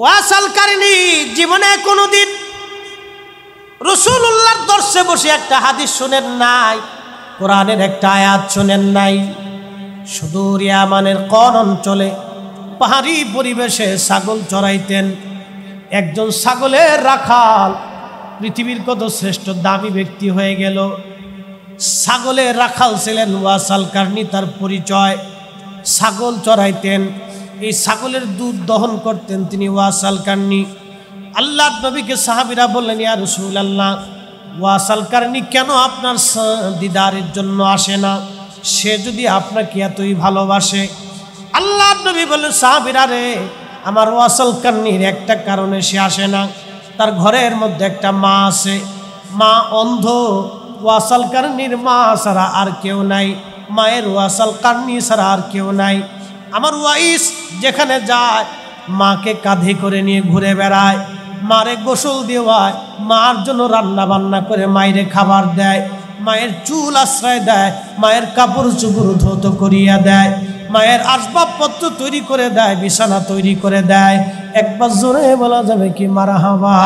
ওয়াসাল কারণী জীবনে কোনো দিন রসুল্লাহর দর্শে বসে একটা হাদিস শুনেন নাই কোরআনের একটা আয়াত শুনেন নাই সুদূর ইয়ামানের কন অঞ্চলে পাহাড়ি পরিবেশে ছাগল চড়াইতেন একজন ছাগলের রাখাল পৃথিবীর কত শ্রেষ্ঠ দামি ব্যক্তি হয়ে গেল ছাগলের রাখাল ছিলেন ওয়াসাল কারণী তার পরিচয় ছাগল চড়াইতেন এই ছাগলের দুধ দহন করতেন তিনি ওয়াসাল কান্নি আল্লাহ নবীকে সাহাবিরা বললেন ইয়া রসুল আল্লাহ ওয়াসাল কারণি কেন আপনার দিদারের জন্য আসে না সে যদি আপনাকে এতই ভালোবাসে আল্লাহ নবী বলে সাহাবিরা রে আমার ওয়াসাল কান্নির একটা কারণে সে আসে না তার ঘরের মধ্যে একটা মা আছে মা অন্ধ ওয়াসাল কার্নির মা ছাড়া আর কেউ নাই মায়ের ওয়াসাল কান্নি ছাড়া আর কেউ নাই আমার ওয়াইস যেখানে যায় মাকে কাঁধে করে নিয়ে ঘুরে বেড়ায় মারে গোসল দেওয়ায় মার জন্য রান্না বান্না করে মায়েরে খাবার দেয় মায়ের চুল আশ্রয় দেয় মায়ের কাপড় চুপড় ধৌত করিয়া দেয় মায়ের আসবাবপত্র তৈরি করে দেয় বিছানা তৈরি করে দেয় একবার জোরে বলা যাবে কি মারা হাবা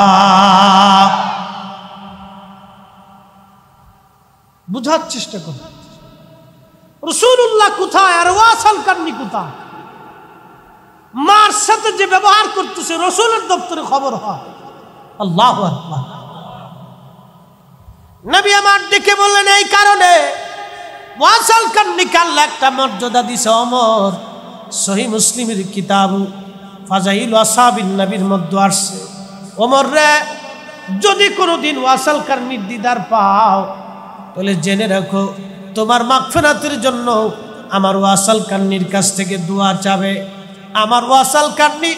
বুঝার চেষ্টা করুন রসুল্লাহ কোথায় আর ওয়াসাল কান্নি কোথায় মার সাথে যে ব্যবহার করতেছে রসুলের দপ্তরে খবর হয় আল্লাহ নবী আমার ডেকে বললেন এই কারণে ওয়াসাল কান্নিকে আল্লাহ একটা মর্যাদা দিছে অমর সহি মুসলিমের কিতাব ফাজাইল ওয়াসাবিন নবীর মধ্যে আসছে অমর রে যদি কোনোদিন ওয়াসাল কান্নির দিদার পাও তাহলে জেনে রাখো তোমার মাগফেরাতের জন্য আমার ওয়াসাল কান্নির কাছ থেকে দোয়া চাবে আমার ওয়াসাল কান্নি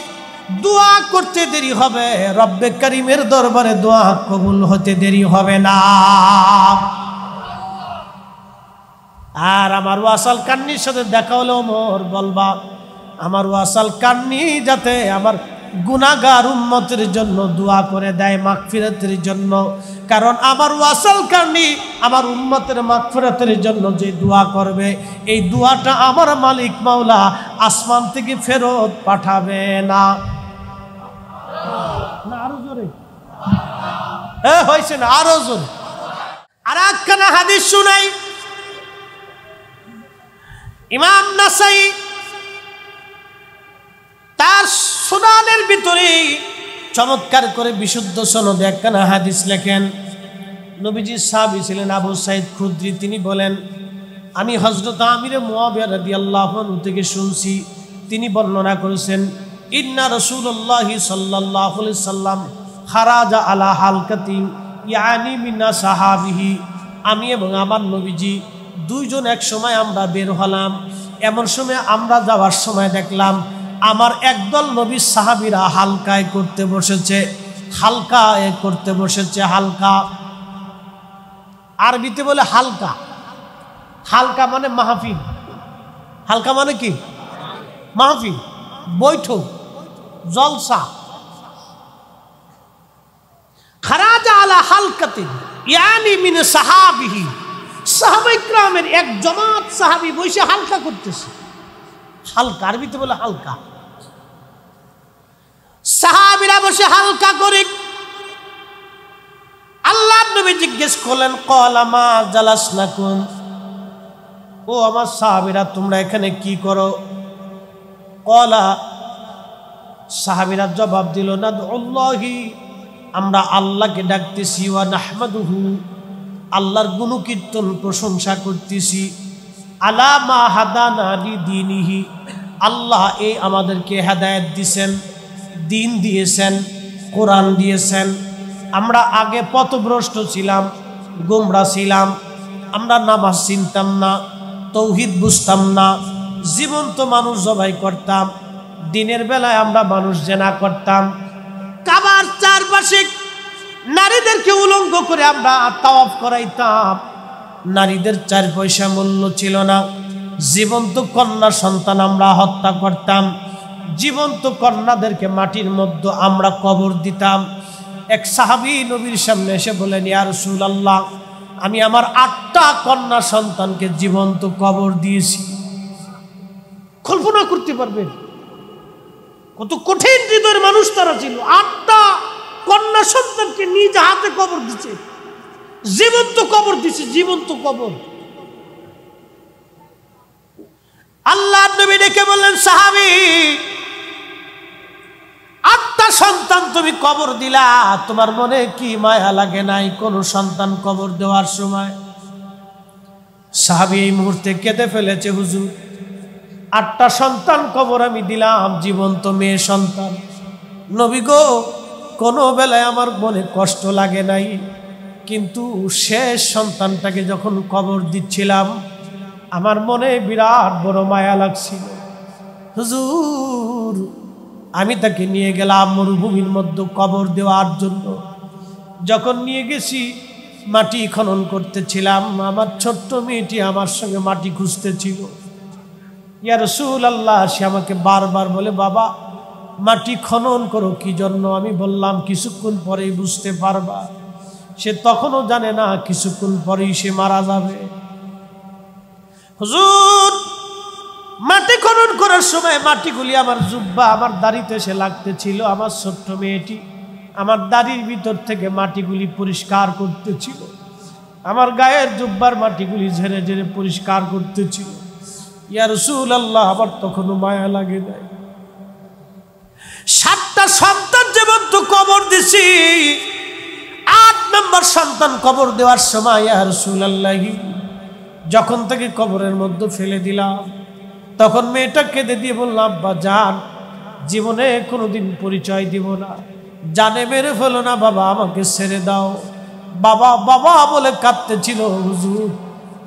দোয়া করতে দেরি হবে রব্বে করিমের দরবারে দোয়া কবুল হতে দেরি হবে না আর আমার ওয়াসাল কান্নির সাথে দেখা হলো মোর বলবা আমার ওয়াসাল কান্নি যাতে আমার গুণাগার উম্মতের জন্য দোয়া করে দেয় মাগফিরাতের জন্য কারণ আমার ওয়াসাল কানি আমার উম্মতের মাগফিরাতের জন্য যে দোয়া করবে এই দোয়াটা আমার মালিক মাওলা আসমান থেকে ফেরত পাঠাবে না আরো হ্যাঁ হয়েছে না আরো জোরে আর একখানা হাদিস শুনাই ইমাম নাসাই তার সুনানের ভিতরেই চমৎকার করে বিশুদ্ধ সনদ একখানা হাদিস লেখেন নবীজি সাহাবি ছিলেন আবু সাইদ খুদ্রি তিনি বলেন আমি হজরত আমিরে মোয়াবিয়া রাদি আল্লাহন থেকে শুনছি তিনি বর্ণনা করেছেন ইন্না রসুল্লাহি সাল্লাহ সাল্লাম হারাজা আলা হালকাতি ইয়ানি মিনা সাহাবিহি আমি এবং আমার নবীজি দুইজন এক সময় আমরা বের হলাম এমন সময় আমরা যাওয়ার সময় দেখলাম আমার একদল নবী সাহাবিরা হালকায় করতে বসেছে হালকা এ করতে বসেছে হালকা আরবিতে বলে হালকা হালকা মানে মাহফিল হালকা মানে কি মাহফিল বৈঠক জলসা খারাজা আলা হালকাতে ইয়ানি মিনে সাহাবিহি সাহাবাইক্রামের এক জমাত সাহাবি বসে হালকা করতেছে হালকা আরবিতে বলে হালকা সাহাবিরা বসে হালকা করে আল্লাহ নবী জিজ্ঞেস করলেন কলামা জালাস নাকুন ও আমার সাহাবিরা তোমরা এখানে কি করো কলা সাহাবিরা জবাব দিল না অল্লাহি আমরা আল্লাহকে ডাকতেছি ওয়া নাহমাদুহু আল্লাহর গুণকীর্তন প্রশংসা করতেছি আলামা হাদানা দিনহি আল্লাহ এই আমাদেরকে হেদায়ত দিয়েছেন দিন দিয়েছেন কোরআন দিয়েছেন আমরা আগে পথভ্রষ্ট ছিলাম গুমরা ছিলাম আমরা নামাজ চিনতাম না তৌহিদ বুঝতাম না জীবন্ত মানুষ জবাই করতাম দিনের বেলায় আমরা মানুষ জেনা করতাম কাবার চারপাশে নারীদেরকে উলঙ্গ করে আমরা তাওয়াফ করাইতাম নারীদের চার পয়সা মূল্য ছিল না জীবন্ত কন্যা সন্তান আমরা হত্যা করতাম জীবন্ত কন্যাদেরকে মাটির মধ্যে আমরা কবর দিতাম এক সাহাবি নবীর সামনে এসে বলেন ইয়ার আল্লাহ আমি আমার আটটা কন্যা সন্তানকে জীবন্ত কবর দিয়েছি কল্পনা করতে পারবেন কত কঠিন হৃদয়ের মানুষ তারা ছিল আটটা কন্যা সন্তানকে নিজ হাতে কবর দিচ্ছে জীবন্ত কবর দিছে জীবন্ত কবর আল্লাহ নবী ডেকে বললেন সাহাবি আত্মা সন্তান তুমি কবর দিলা তোমার মনে কি মায়া লাগে নাই কোন সন্তান কবর দেওয়ার সময় সাহাবি এই মুহূর্তে কেঁদে ফেলেছে হুজুর আটটা সন্তান কবর আমি দিলাম জীবন্ত মেয়ে সন্তান নবী গো কোনো বেলায় আমার মনে কষ্ট লাগে নাই কিন্তু শেষ সন্তানটাকে যখন কবর দিচ্ছিলাম আমার মনে বিরাট বড় মায়া লাগছিল হুজুর আমি তাকে নিয়ে গেলাম মরুভূমির মধ্যে কবর দেওয়ার জন্য যখন নিয়ে গেছি মাটি খনন করতেছিলাম আমার ছোট্ট মেয়েটি আমার সঙ্গে মাটি খুঁজতেছিল ইয়া রসুল আল্লাহ সে আমাকে বারবার বলে বাবা মাটি খনন করো কি জন্য আমি বললাম কিছুক্ষণ পরেই বুঝতে পারবা সে তখনও জানে না কিছুক্ষণ পরেই সে মারা যাবে হুজুর মাটি খনন করার সময় মাটিগুলি আমার জুব্বা আমার দাড়িতে সে লাগতেছিল আমার ছোট্ট মেয়েটি আমার দাড়ির ভিতর থেকে মাটিগুলি পরিষ্কার করতেছিল আমার গায়ের জুব্বার মাটিগুলি ঝেড়ে ঝেড়ে পরিষ্কার করতেছিল ইয়ার রসুল আল্লাহ আবার তখনও মায়া লাগে নাই সাতটা সন্তান যেমন তো কবর দিছি আট নম্বর সন্তান কবর দেওয়ার সময় আর সুলাল্লাহি যখন তাকে কবরের মধ্যে ফেলে দিলাম তখন মেয়েটা কেঁদে দিয়ে বললাম আব্বা যান জীবনে কোনোদিন পরিচয় দিব না জানে মেরে ফেলো না বাবা আমাকে ছেড়ে দাও বাবা বাবা বলে কাঁদতে ছিল হুজুর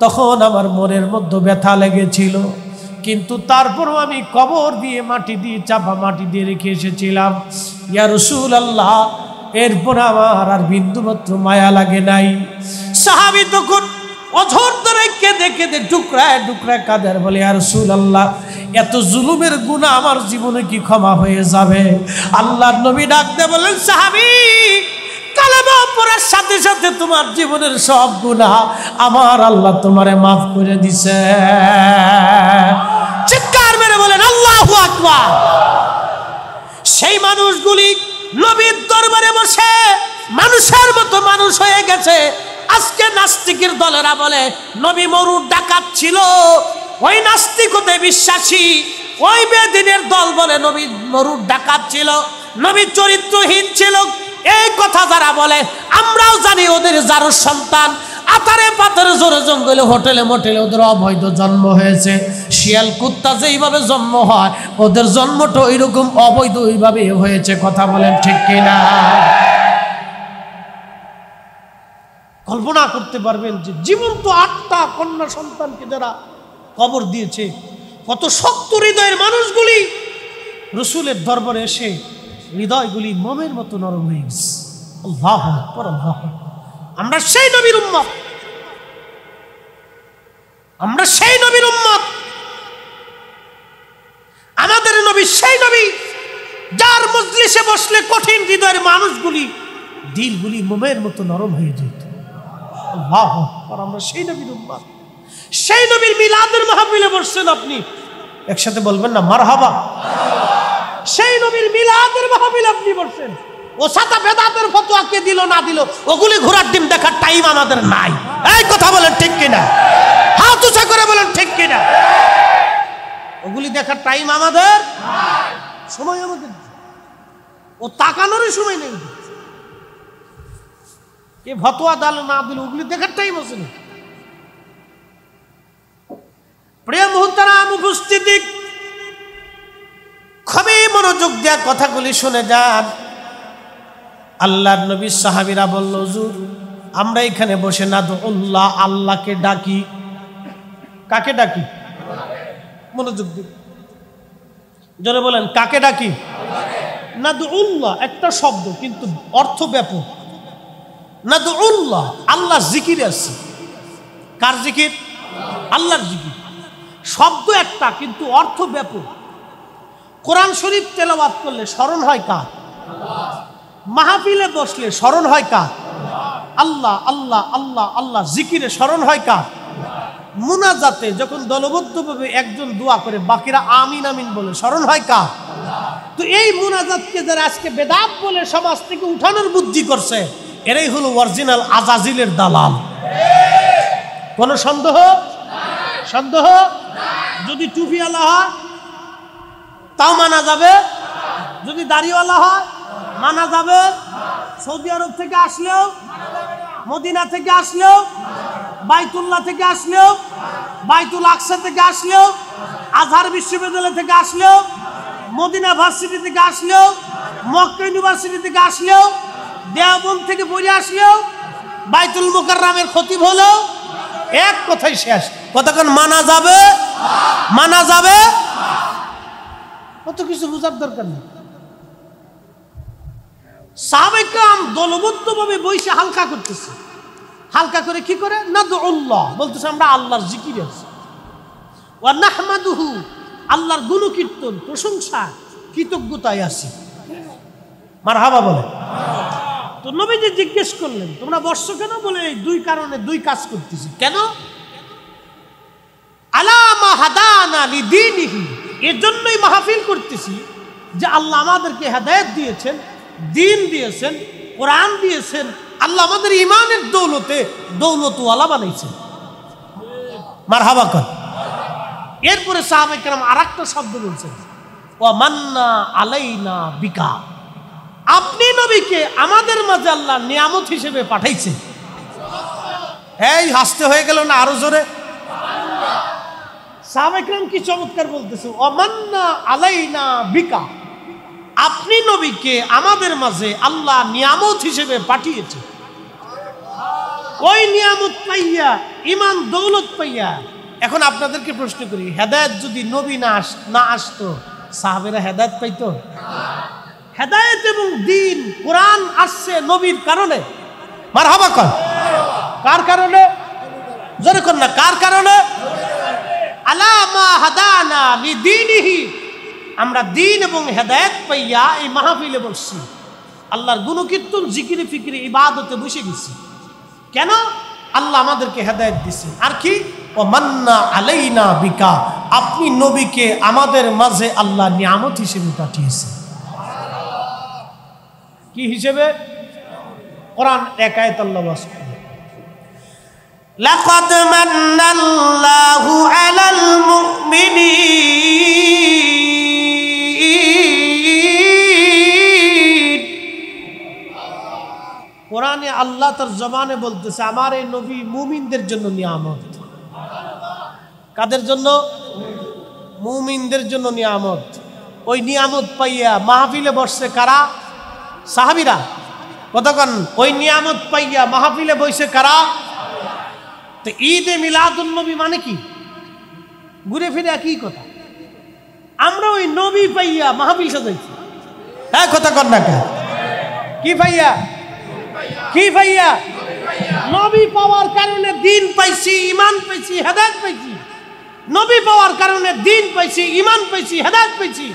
তখন আমার মনের মধ্যে ব্যথা লেগেছিল কিন্তু তারপরও আমি কবর দিয়ে মাটি দিয়ে চাপা মাটি দিয়ে রেখে এসেছিলাম ইয়ারসুল রসুল আল্লাহ এরপর আমার আর বিন্দুমাত্র মায়া লাগে নাই সাহাবি তখন অঝর ধরে কেঁদে কেঁদে টুকরায় টুকরায় কাদের বলে আর সুল আল্লাহ এত জুলুমের গুণা আমার জীবনে কি ক্ষমা হয়ে যাবে আল্লাহ নবী ডাকতে বলেন সাহাবি কালেমা পড়ার সাথে সাথে তোমার জীবনের সব গুণা আমার আল্লাহ তোমারে মাফ করে দিছে চিৎকার মেরে বলেন আল্লাহ আকবার সেই মানুষগুলি নবীর দরবারে বসে মানুষের মতো মানুষ হয়ে গেছে আজকে নাস্তিকের দলেরা বলে নবী মরুর ডাকাত ছিল ওই নাস্তিক হতে বিশ্বাসী ওই বেদিনের দল বলে নবী মরুর ডাকাত ছিল নবী চরিত্রহীন ছিল এই কথা যারা বলে আমরাও জানি ওদের যারো সন্তান আতারে পাতের জোরে জঙ্গলে হোটেলে মোটেলে ওদের অবৈধ জন্ম হয়েছে শিয়াল কুত্তা যেইভাবে জন্ম হয় ওদের জন্মটা ওইরকম অবৈধ ওইভাবে হয়েছে কথা বলেন ঠিক কিনা কল্পনা করতে পারবেন যে জীবন তো আটটা কন্যা সন্তানকে যারা কবর দিয়েছে কত শক্ত হৃদয়ের মানুষগুলি রসুলের দরবারে এসে হৃদয়গুলি মমের মতো নরম হয়ে গেছে আল্লাহ আল্লাহ আমরা সেই নবীর উম্মত আমরা সেই নবীর উম্মত আমাদের নবী সেই নবী যার মজলিসে বসলে কঠিন হৃদয়ের মানুষগুলি দিলগুলি মোমের মতো নরম হয়ে যেত আমরা সেই নবীর উম্মত সেই নবীর মিলাদের মাহফিলে বসছেন আপনি একসাথে বলবেন না মার সেই নবীর মিলাদের মাহফিলে আপনি বসছেন ও সাথে বেদাতের ফতোয়া কে দিল না দিল ওগুলি ঘোরার ডিম দেখার টাইম আমাদের নাই এই কথা বলেন ঠিক কিনা হাত উঁচা করে বলেন ঠিক কিনা ওগুলি দেখার টাইম আমাদের সময় আমাদের ও তাকানোরই সময় নেই কে ভতুয়া দাল না দিল ওগুলি দেখার টাইম আছে না প্রেম মুহতারাম উপস্থিতি খুবই মনোযোগ দেওয়া কথাগুলি শুনে যান আল্লাহর নবী সাহাবিরা বলল হুজুর আমরা এখানে বসে না তো উল্লাহ আল্লাহকে ডাকি কাকে ডাকি মনোযোগ দিন জনে বলেন কাকে ডাকি না দু উল্লাহ একটা শব্দ কিন্তু অর্থ ব্যাপক না দু উল্লাহ আল্লাহ জিকির আছে কার জিকির আল্লাহর জিকির শব্দ একটা কিন্তু অর্থ ব্যাপক কোরআন শরীফ তেলাবাদ করলে স্মরণ হয় কার মাহফিলে বসলে স্মরণ হয় কার আল্লাহ আল্লাহ আল্লাহ আল্লাহ জিকিরে স্মরণ হয় কার মুনাজাতে যখন দলবদ্ধভাবে একজন দোয়া করে বাকিরা আমিন আমিন বলে স্মরণ হয় কার তো এই মুনাজাতকে যারা আজকে বেদাব বলে সমাজ থেকে উঠানোর বুদ্ধি করছে এরাই হলো অরিজিনাল আজাজিলের দালাল কোনো সন্দেহ সন্দেহ যদি টুপিওয়ালা হয় তাও মানা যাবে যদি দাড়িওয়ালা হয় মানা যাবে সৌদি আরব থেকে আসলেও মদিনা থেকে আসলেও বাইতুল্লাহ থেকে আসলেও বাইতুল আকসা থেকে আসলেও আজহার বিশ্ববিদ্যালয় থেকে আসলেও মদিনা ভার্সিটি থেকে আসলেও মক্কা ইউনিভার্সিটি থেকে আসলেও দেওয়াবন থেকে বই আসলেও বাইতুল মোকাররামের ক্ষতি হলো এক কথাই শেষ কতক্ষণ মানা যাবে মানা যাবে কত কিছু বোঝার দরকার নেই সাবেকাম দলবদ্ধভাবে হালকা করতেছে হালকা করে কি করে না বলতেছে আমরা আল্লাহর জিকির আছি আল্লাহর গুণ কীর্তন প্রশংসা কৃতজ্ঞতায় মার হাবা বলে তো নবীজি জিজ্ঞেস করলেন তোমরা বর্ষ কেন বলে এই দুই কারণে দুই কাজ করতেছি কেন আলামা এর জন্যই মাহফিল করতেছি যে আল্লাহ আমাদেরকে হেদায়েত দিয়েছেন দিন দিয়েছেন কোরআন দিয়েছেন আল্লাহ আমাদের ইমানের দৌলতে দৌলতওয়ালা বানাইছেন মার কর এরপরে সাহাবেকরাম আর একটা শব্দ বলছেন ও মান্না আলাইনা বিকা আপনি নবীকে আমাদের মাঝে আল্লাহ নিয়ামত হিসেবে পাঠাইছে এই হাসতে হয়ে গেল না আরো জোরে সাহাবেকরাম কি চমৎকার বলতেছে অমান্না আলাইনা বিকা আপনি নবীকে আমাদের মাঝে আল্লাহ নিয়ামত হিসেবে পাঠিয়েছে ওই নিয়ামত পাইয়া ইমান দৌলত পাইয়া এখন আপনাদেরকে প্রশ্ন করি হেদায়ত যদি নবী না আস না আসতো সাহাবেরা হেদায়ত পাইতো হেদায়ত এবং দিন কোরআন আসছে নবীর কারণে মার হাবা কর কার কারণে জোরে কর না কার কারণে আলামা হাদানা লিদিনিহি আমরা দিন এবং হেদায়ত পাইয়া এই মাহফিলে বসছি আল্লাহর গুণকীর্তন জিকিরে ফিকিরে ইবাদতে বসে গেছি কেন আল্লাহ আমাদেরকে হেদায়ত দিছে আর কি ও মান্না আলাইনা বিকা আপনি নবীকে আমাদের মাঝে আল্লাহ নিয়ামত হিসেবে পাঠিয়েছেন কি হিসেবে কোরআন একায়ত আল্লাহ বাস لقد من الله على المؤمنين আল্লাহ তার জমানে বলতেছে আমার এই নবী মুমিনদের জন্য নিয়ামত কাদের জন্য মুমিনদের জন্য নিয়ামত ওই নিয়ামত পাইয়া মাহফিলে বসছে কারা সাহাবিরা কতক্ষণ ওই নিয়ামত পাইয়া মাহফিলে বসে কারা তো ঈদ এ ঈদে নবী মানে কি ঘুরে ফিরে একই কথা আমরা ওই নবী পাইয়া মাহফিল সাজাইছি হ্যাঁ কথা কর না কি পাইয়া কি ভাইয়া নবী পাওয়ার কারণে দিন পাইছি ইমান পাইছি হেদায়ত পাইছি নবী পাওয়ার কারণে দিন পাইছি ইমান পাইছি হেদায়ত পাইছি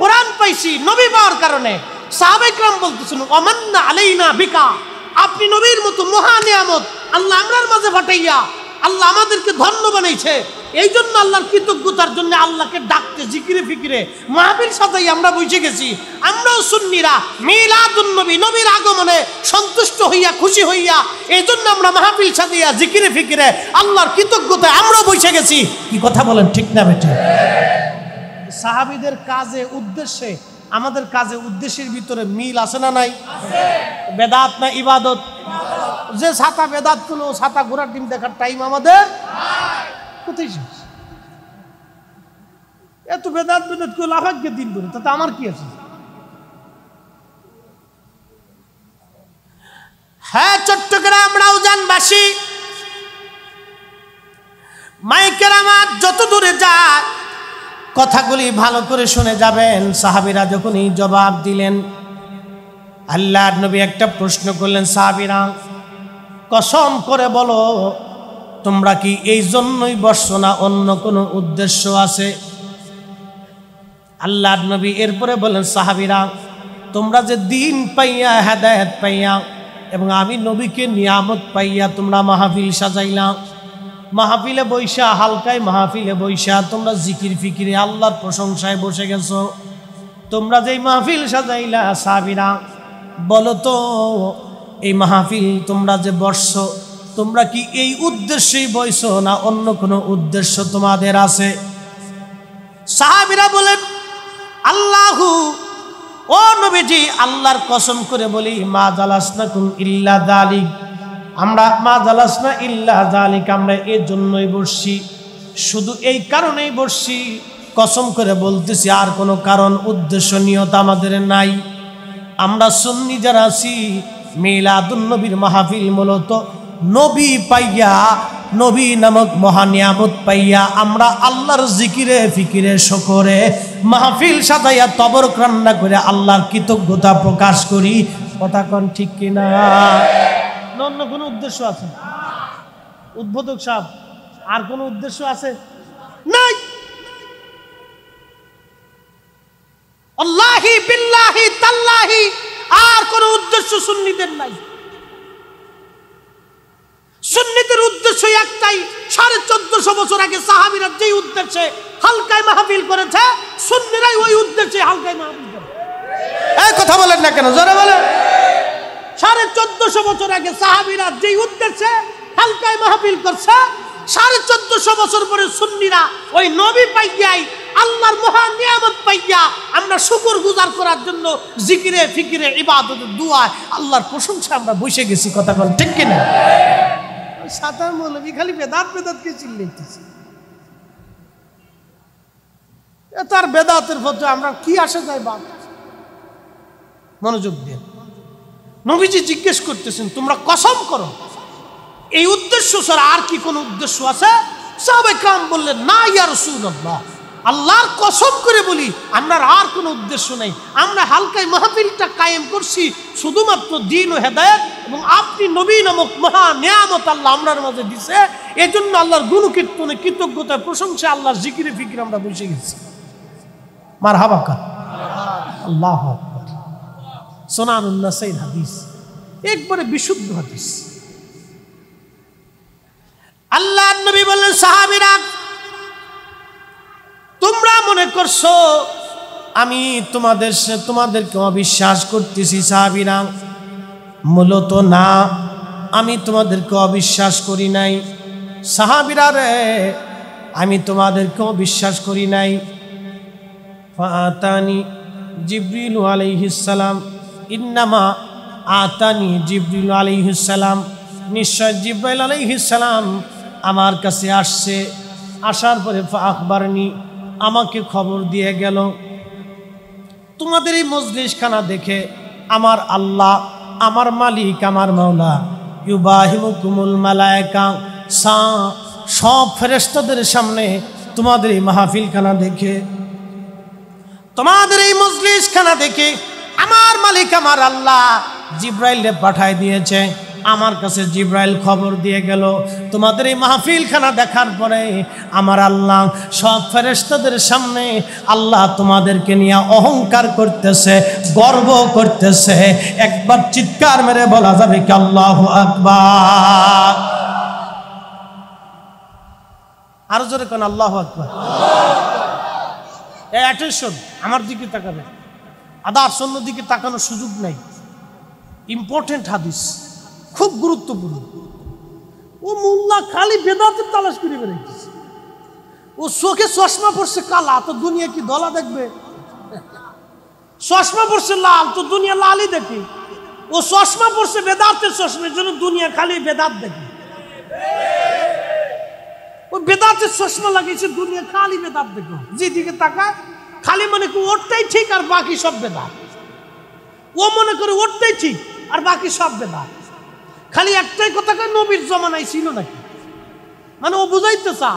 কোরআন পাইছি নবী পাওয়ার কারণে সাহাবাইকরাম বলতেছেন অমান্না আলাইনা বিকা আপনি নবীর মতো মহা নিয়ামত আল্লাহ আমরার মাঝে ফাটাইয়া আল্লাহ আমাদেরকে ধন্য বানাইছে এই জন্য আল্লাহর কৃতজ্ঞতার জন্য আল্লাহকে ডাকতে জিকিরে ফিকিরে মহাবীর সাজাই আমরা বুঝে গেছি আমরাও সুন্নিরা মিলাদুন্নবী নবীর আগমনে সন্তুষ্ট হইয়া খুশি হইয়া এই জন্য আমরা মাহবিল সাজাইয়া জিকিরে ফিকিরে আল্লাহর কৃতজ্ঞতায় আমরাও বুঝে গেছি কি কথা বলেন ঠিক না বেটে সাহাবিদের কাজে উদ্দেশ্যে আমাদের কাজে উদ্দেশ্যের ভিতরে মিল আছে না নাই বেদাত না ইবাদত যে ছাতা বেদাত গুলো ছাতা ঘোরার ডিম দেখার টাইম আমাদের এত বেদাত বেদাত কেউ লাফাকে দিন ধরে তাতে আমার কি আছে হ্যাঁ চট্টগ্রাম রাউজানবাসী মাইকের যত দূরে যায় কথাগুলি ভালো করে শুনে যাবেন সাহাবিরা যখনই জবাব দিলেন আল্লাহ নবী একটা প্রশ্ন করলেন সাহাবিরা কসম করে বলো তোমরা কি এই জন্যই বসছো না অন্য কোনো উদ্দেশ্য আছে আল্লাহ নবী এরপরে বলেন সাহাবিরা তোমরা যে দিন পাইয়া হেদায়ত পাইয়া এবং আমি নবীকে নিয়ামত পাইয়া তোমরা মাহাবিল সাজাইলাম মাহফিলে বৈশা হালকায় মাহফিলে বৈশা তোমরা জিকির ফিকিরে আল্লাহর প্রশংসায় বসে গেছো তোমরা যেই মাহফিল সাজাইলা সাবিরা বলো তো এই মাহফিল তোমরা যে বর্ষ তোমরা কি এই উদ্দেশ্যেই বইছো না অন্য কোনো উদ্দেশ্য তোমাদের আছে সাহাবিরা বলেন আল্লাহু ও নবীজি আল্লাহর কসম করে বলি মা জালাস না ইল্লা দালিক আমরা মা জালাসনা ইল্লাহ জালিক আমরা এর জন্যই বসছি শুধু এই কারণেই বসছি কসম করে বলতেছি আর কোনো কারণ উদ্দেশ্য নিয়ত আমাদের নাই আমরা সন্নি যারা আছি মিলাদুন্নবীর মাহফিল মূলত নবী পাইয়া নবী নামক মহানিয়ামত পাইয়া আমরা আল্লাহর জিকিরে ফিকিরে শকরে মাহফিল সাজাইয়া তবর রান্না করে আল্লাহর কৃতজ্ঞতা প্রকাশ করি কথা কন ঠিক কিনা না অন্য কোনো উদ্দেশ্য আছে উদ্বোধক সাপ আর কোন উদ্দেশ্য আছে নাই আল্লাহি বিল্লাহি তাল্লাহি আর উদ্দেশ্য সুন্নিদের নাই সুন্নিদের উদ্দেশ্য একটাই সাড়ে চোদ্দশো বছর আগে সাহাবিরা যেই উদ্দেশ্যে হালকায় মাহফিল করেছে সুন্নিরাই ওই উদ্দেশ্যে হালকায় মাহফিল করে কথা বলেন না কেন জোরে বলেন সাড়ে চোদ্দশো বছর আগে সাহাবিরা যেই উদ্দেশ্যে হালকায় মাহফিল করছে সাড়ে চোদ্দশো বছর পরে সুন্নিরা ওই নবী পাইয়াই আল্লাহর মহান নিয়ামত পাইয়া আমরা শুকুর গুজার করার জন্য জিকিরে ফিকিরে ইবাদত দুয়া আল্লাহর প্রশংসা আমরা বসে গেছি কথা বল ঠিক কিনা সাধারণ মৌলবি খালি বেদাত বেদাতকে চিল্লাইতেছি তার বেদাতের ফতো আমরা কি আসে যাই বাদ মনোযোগ দিয়ে নবীজি জিজ্ঞেস করতেছেন তোমরা কসম করো এই উদ্দেশ্য স্যার আর কি কোনো উদ্দেশ্য আছে সাহাবাই কাম বললেন না ইয়ার রসুল্লাহ আল্লাহর কসম করে বলি আমরা আর কোনো উদ্দেশ্য নেই আমরা হালকায় মাহফিলটা কায়েম করছি শুধুমাত্র দিন ও হেদায়ত এবং আপনি নবী নামক মহা নিয়ামত আল্লাহ আমরার মাঝে দিছে এজন্য আল্লাহর গুণ কীর্তনে কৃতজ্ঞতা প্রশংসা আল্লাহর জিকিরে ফিকির আমরা বসে গেছি মার হাবাকা আল্লাহ সোনানুল্লাসাইন হাদিস একবারে বিশুদ্ধ হাদিস আল্লাহ নবী বললেন সাহাবিরা তোমরা মনে করছো আমি তোমাদের তোমাদেরকে অবিশ্বাস করতেছি সাহাবিরা মূলত না আমি তোমাদেরকে অবিশ্বাস করি নাই সাহাবিরা রে আমি তোমাদেরকেও বিশ্বাস করি নাই ফাতানি জিব্রিল আলাইহিস সালাম ইন্নামা আতানি জিবরুল আলিহালাম নিশ্চয় জিব্রাইল আলিহালাম আমার কাছে আসছে আসার পরে আকবরণী আমাকে খবর দিয়ে গেল তোমাদের এই মজলিসখানা দেখে আমার আল্লাহ আমার মালিক আমার মাওলা ইউবাহিমুকুমুল মালায়কা সা সব ফেরেস্তাদের সামনে তোমাদের এই মাহফিলখানা দেখে তোমাদের এই মজলিসখানা দেখে আমার মালিক আমার আল্লাহ জিব্রাইলে পাঠায় দিয়েছে আমার কাছে জিব্রাইল খবর দিয়ে গেল তোমাদের এই মাহফিলখানা দেখার পরে আমার আল্লাহ সব ফেরেস্তাদের সামনে আল্লাহ তোমাদেরকে নিয়ে অহংকার করতেছে গর্ব করতেছে একবার চিৎকার মেরে বলা যাবে কি আল্লাহ আকবার আরো জোরে কোন আল্লাহ আকবার অ্যাটেনশন আমার দিকে তাকাবে আদার্স অন্যদিকে তাকানোর সুযোগ নাই ইম্পর্টেন্ট হাদিস খুব গুরুত্বপূর্ণ ও মোল্লা খালি বেদাতের তালাশ করে বেড়াইতেছে ও চোখে চশমা পড়ছে কালা তো দুনিয়া কি দলা দেখবে চশমা পড়ছে লাল তো দুনিয়া লালই দেখে ও চশমা পড়ছে বেদাতের চশমের জন্য দুনিয়া খালি বেদাত দেখে ও বেদাতের চশমা লাগিয়েছে দুনিয়া খালি বেদাত দেখো যেদিকে তাকায় খালি মনে করি ওরটাই ঠিক আর বাকি সব বেদা ও মনে করে ওরটাই ঠিক আর বাকি সব বেদা খালি একটাই কথা কয় নবীর জমানায় ছিল নাকি মানে ও বুঝাইতে চা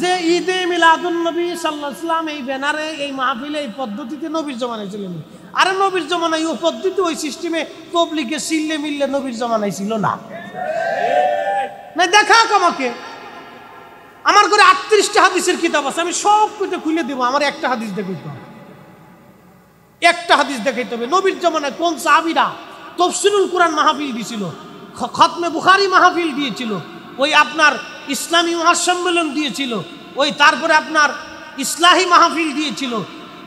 যে ঈদে মিলাদুল নবী সাল্লাহাম এই ব্যানারে এই মাহফিলে এই পদ্ধতিতে নবীর জমানায় ছিল না আর নবীর জমানায় ও পদ্ধতি ওই সিস্টেমে তবলিকে সিললে মিললে নবীর জমানায় ছিল না না দেখা আমাকে আমার করে আটত্রিশটা হাদিসের কিতাব আছে আমি সব খুলে দেবো আমার একটা হাদিস দেখাইতে হবে একটা হাদিস দেখাইতে হবে নবীর জমানায় কোন সাহাবিরা তফসিলুল কোরআন মাহফিল দিয়েছিল খতমে বুখারি মাহফিল দিয়েছিল ওই আপনার ইসলামী মহাসম্মেলন দিয়েছিল ওই তারপরে আপনার ইসলাহী মাহফিল দিয়েছিল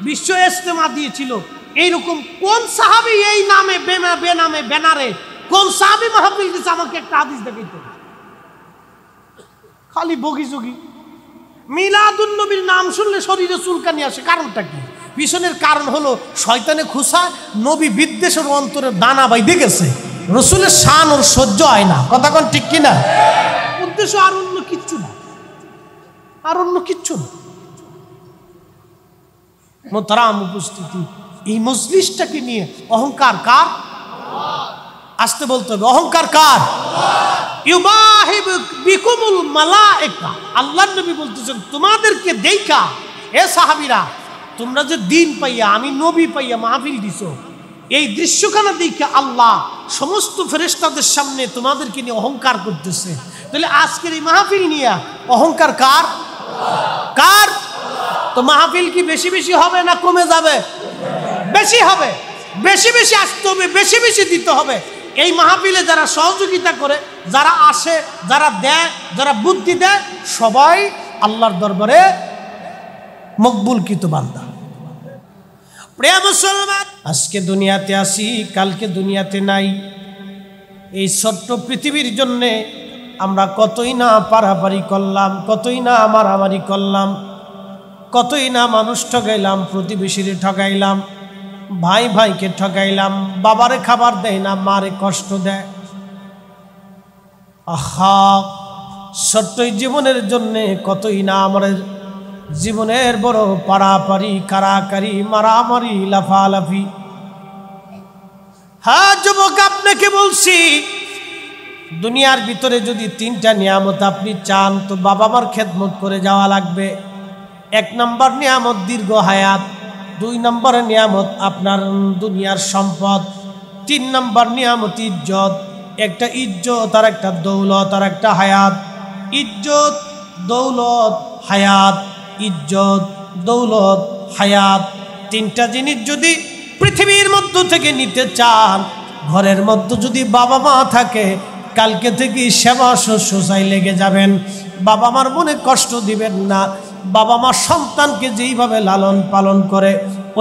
বিশ্ব ইস্তেমা দিয়েছিল এইরকম কোন সাহাবি এই নামে বেনামে বেনারে কোন সাহাবি মাহফিল দিয়েছে আমাকে একটা হাদিস দেখাইতে হবে খালি বগি জগি নবীর নাম শুনলে শরীরে চুলকানি আসে কারণটা কি পিছনের কারণ হলো শয়তানে খুসা নবী বিদ্বেষের অন্তরে দানা বাইদে গেছে রসুলের শান ওর সহ্য হয় না কথা কন ঠিক কিনা উদ্দেশ্য আর অন্য কিচ্ছু না আর অন্য কিচ্ছু না মোতারাম উপস্থিতি এই মজলিসটাকে নিয়ে অহংকার কার আসতে বলতে হবে অহংকার কার বিকুমুল মালা একা আল্লাহ নবী বলতেছেন তোমাদেরকে দেখা এ সাহাবিরা তোমরা যে দিন পাইয়া আমি নবী পাইয়া মাহফিল দিস এই দৃশ্যখানা দেখে আল্লাহ সমস্ত ফেরেস্তাদের সামনে তোমাদেরকে নিয়ে অহংকার করতেছে তাহলে আজকের এই মাহফিল নিয়ে অহংকার কার কার তো মাহফিল কি বেশি বেশি হবে না কমে যাবে বেশি হবে বেশি বেশি আসতে হবে বেশি বেশি দিতে হবে এই মাহফিলে যারা সহযোগিতা করে যারা আসে যারা দেয় যারা বুদ্ধি দেয় সবাই আল্লাহর দরবারে মকবুল কিতু বান্দা প্রিয় মুসলমান আজকে দুনিয়াতে আসি কালকে দুনিয়াতে নাই এই ছোট্ট পৃথিবীর জন্যে আমরা কতই না পারাপারি করলাম কতই না মারামারি করলাম কতই না মানুষ ঠগাইলাম প্রতিবেশীরে ঠগাইলাম ভাই ভাইকে ঠকাইলাম বাবারে খাবার দেয় না মারে কষ্ট দেয় আহা সত্যই জীবনের জন্যে কতই না আমাদের জীবনের বড় পাড়াপাড়ি কারাকারি মারামারি লাফালাফি হ্যাঁ যুবক আপনাকে বলছি দুনিয়ার ভিতরে যদি তিনটা নিয়ামত আপনি চান তো বাবা মার খেদমত করে যাওয়া লাগবে এক নম্বর নিয়ামত দীর্ঘ হায়াত দুই নম্বর নিয়ামত আপনার দুনিয়ার সম্পদ তিন নম্বর নিয়ামত ইজ্জত একটা ইজ্জত আর একটা দৌলত আর একটা হায়াত ইজ্জত দৌলত হায়াত ইজ্জত দৌলত হায়াত তিনটা জিনিস যদি পৃথিবীর মধ্য থেকে নিতে চান ঘরের মধ্যে যদি বাবা মা থাকে কালকে থেকে সেবা চাই লেগে যাবেন বাবা মার মনে কষ্ট দিবেন না বাবা মা সন্তানকে যেইভাবে লালন পালন করে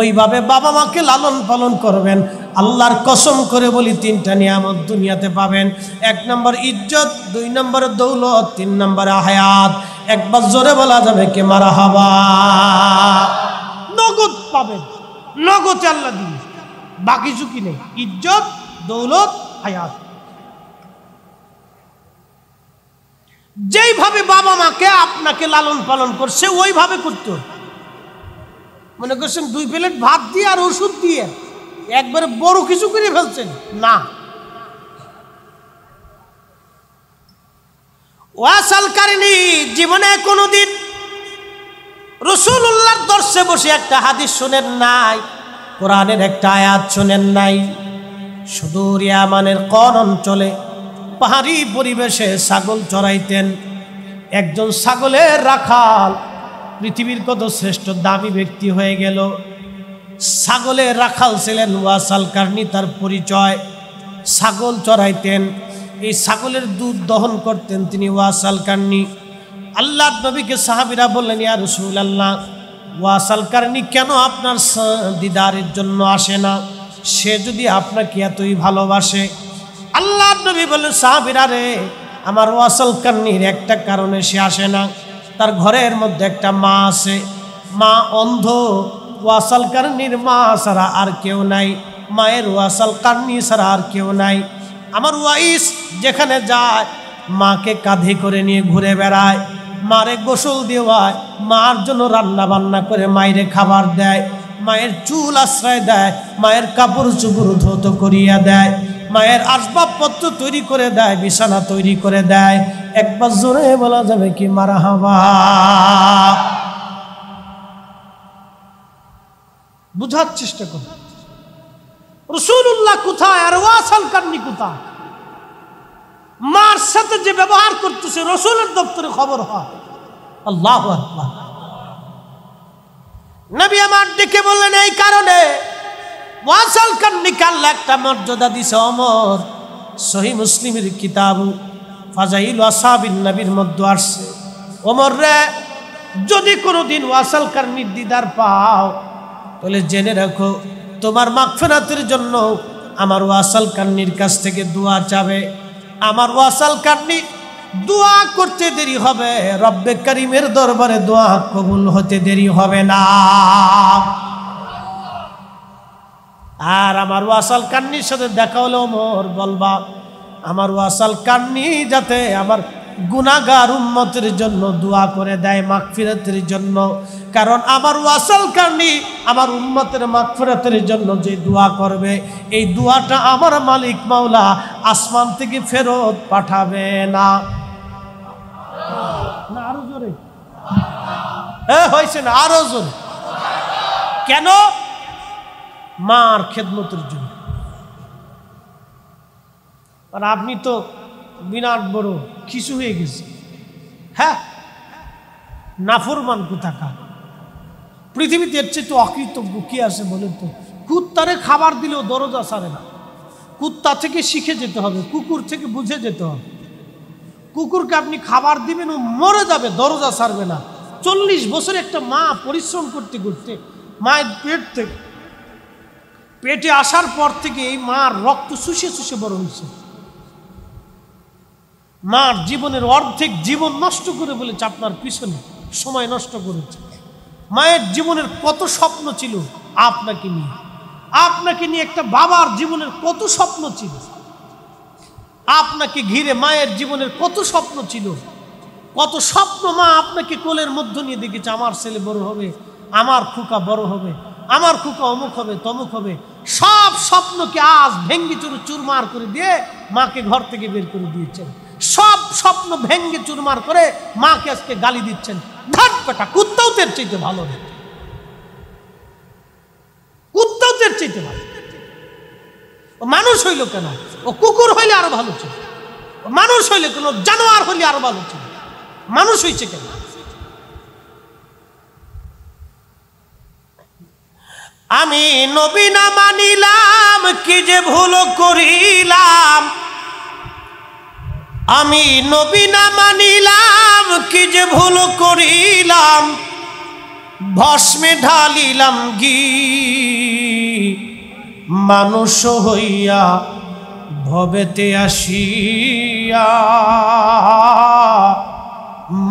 ওইভাবে বাবা মাকে লালন পালন করবেন আল্লাহর কসম করে বলি তিনটা নিয়ামত দুনিয়াতে পাবেন এক নম্বর ইজ্জত দুই নম্বর দৌলত তিন নম্বর হায়াত একবার জোরে বলা যাবে কে মারা হাবা নগদ পাবেন নগদ আল্লাহ দিন বাকি চুকি নেই ইজ্জত দৌলত হায়াত যেইভাবে বাবা মাকে আপনাকে লালন পালন করছে ওইভাবে করত মনে করছেন দুই প্লেট ভাত দিয়ে আর ওষুধ দিয়ে একবারে বড় কিছু করে ফেলছেন না ওয়াসাল জীবনে কোনোদিন রসুল্লাহর দর্শে বসে একটা হাদিস শোনেন নাই কোরআনের একটা আয়াত শোনেন নাই সুদূর ইয়ামানের কন অঞ্চলে পাহাড়ি পরিবেশে ছাগল চড়াইতেন একজন ছাগলের রাখাল পৃথিবীর কত শ্রেষ্ঠ দামি ব্যক্তি হয়ে গেল ছাগলের রাখাল ছিলেন ওয়াসাল কার্নি তার পরিচয় ছাগল চড়াইতেন এই ছাগলের দুধ দহন করতেন তিনি ওয়াসাল কার্নি আল্লাহ নবীকে সাহাবিরা বললেন ইয়া রসুল আল্লাহ ওয়াসাল কার্নি কেন আপনার দিদারের জন্য আসে না সে যদি আপনাকে এতই ভালোবাসে আল্লাহ নবী বলে সাহাবিরা রে আমার ওয়াসল কান্নির একটা কারণে সে আসে না তার ঘরের মধ্যে একটা মা আছে মা অন্ধ ওয়াসাল কান্নির মা ছাড়া আর কেউ নাই মায়ের ওয়াসাল কান্নি ছাড়া আর কেউ নাই আমার ওয়াইস যেখানে যায় মাকে কাঁধে করে নিয়ে ঘুরে বেড়ায় মারে গোসল দেওয়ায় মার জন্য রান্না বান্না করে মায়েরে খাবার দেয় মায়ের চুল আশ্রয় দেয় মায়ের কাপড় চুপুর ধৌত করিয়া দেয় মায়ের আসবাবপত্র তৈরি করে দেয় বিছানা তৈরি করে দেয় একবার জোরে বলা যাবে কি মারা হাবা বুঝার চেষ্টা করো রসুল্লাহ কোথায় আর ওয়াসাল কান্নি কোথায় মার সাথে যে ব্যবহার করতেছে রসুলের দপ্তরে খবর হয় আল্লাহ আল্লাহ নবী আমার ডেকে বললেন এই কারণে ওয়াসাল কান্নিকাল আল্লাহ একটা মর্যাদা দিছে অমর সহি মুসলিমের কিতাব ফাজাইল ওয়াসাবিন নবীর মধ্যে আসছে অমর রে যদি কোনোদিন ওয়াসাল কান্নির দিদার পাও তাহলে জেনে রাখো তোমার মাগফেরাতের জন্য আমার ওয়াসাল কান্নির কাছ থেকে দোয়া চাবে আমার ওয়াসাল কান্নি দোয়া করতে দেরি হবে রব্বে করিমের দরবারে দোয়া কবুল হতে দেরি হবে না আর আমার ওয়াসাল কান্নির সাথে দেখা হলো মোর বলবা আমার ওয়াসাল কান্নি যাতে আমার গুনাগার উম্মতের জন্য দোয়া করে দেয় মাগফিরাতের জন্য কারণ আমার ওয়াসাল কান্নি আমার উন্মতের মাগফিরাতের জন্য যে দোয়া করবে এই দোয়াটা আমার মালিক মাওলা আসমান থেকে ফেরত পাঠাবে না আরো জোরে হ্যাঁ হয়েছে না আরো জোরে কেন মার খেদমতের জন্য আর আপনি তো বিরাট বড় কিছু হয়ে গেছে হ্যাঁ নাফরমান কোথাকা পৃথিবীতে এর চেয়ে তো অকৃতজ্ঞ কী আছে বলেন তো কুত্তারে খাবার দিলেও দরজা সারে না কুত্তা থেকে শিখে যেতে হবে কুকুর থেকে বুঝে যেতে হবে কুকুরকে আপনি খাবার দিবেন ও মরে যাবে দরজা সারবে না চল্লিশ বছর একটা মা পরিশ্রম করতে করতে মায়ের পেট থেকে পেটে আসার পর থেকে এই মার রক্ত শুষে শুষে বড় হয়েছে মার জীবনের অর্ধেক জীবন নষ্ট করে বলেছে আপনার পিছনে সময় নষ্ট করেছে মায়ের জীবনের কত স্বপ্ন ছিল আপনাকে নিয়ে আপনাকে নিয়ে একটা বাবার জীবনের কত স্বপ্ন ছিল আপনাকে ঘিরে মায়ের জীবনের কত স্বপ্ন ছিল কত স্বপ্ন মা আপনাকে কোলের মধ্য নিয়ে দেখেছে আমার ছেলে বড় হবে আমার খুকা বড় হবে আমার খুকা অমুক হবে তমুক হবে সব স্বপ্নকে আজ ভেঙ্গে চুর চুরমার করে দিয়ে মাকে ঘর থেকে বের করে দিয়েছেন সব স্বপ্ন ভেঙ্গে চুরমার করে মাকে আজকে গালি দিচ্ছেন ধান কাটা কুত্তাও চাইতে ভালো নেই কুত্তাও চাইতে ভালো ও মানুষ হইল কেন ও কুকুর হইলে আরো ভালো ছিল মানুষ হইলে কেন জানোয়ার হইলে আরো ভালো ছিল মানুষ হইছে কেন আমি নবী না মানিলাম কি যে ভুল করিলাম আমি নবী না মানিলাম কি যে ভুল করিলাম ভস্মে ঢালিলাম গি মানুষ হইয়া ভবেতে আসিয়া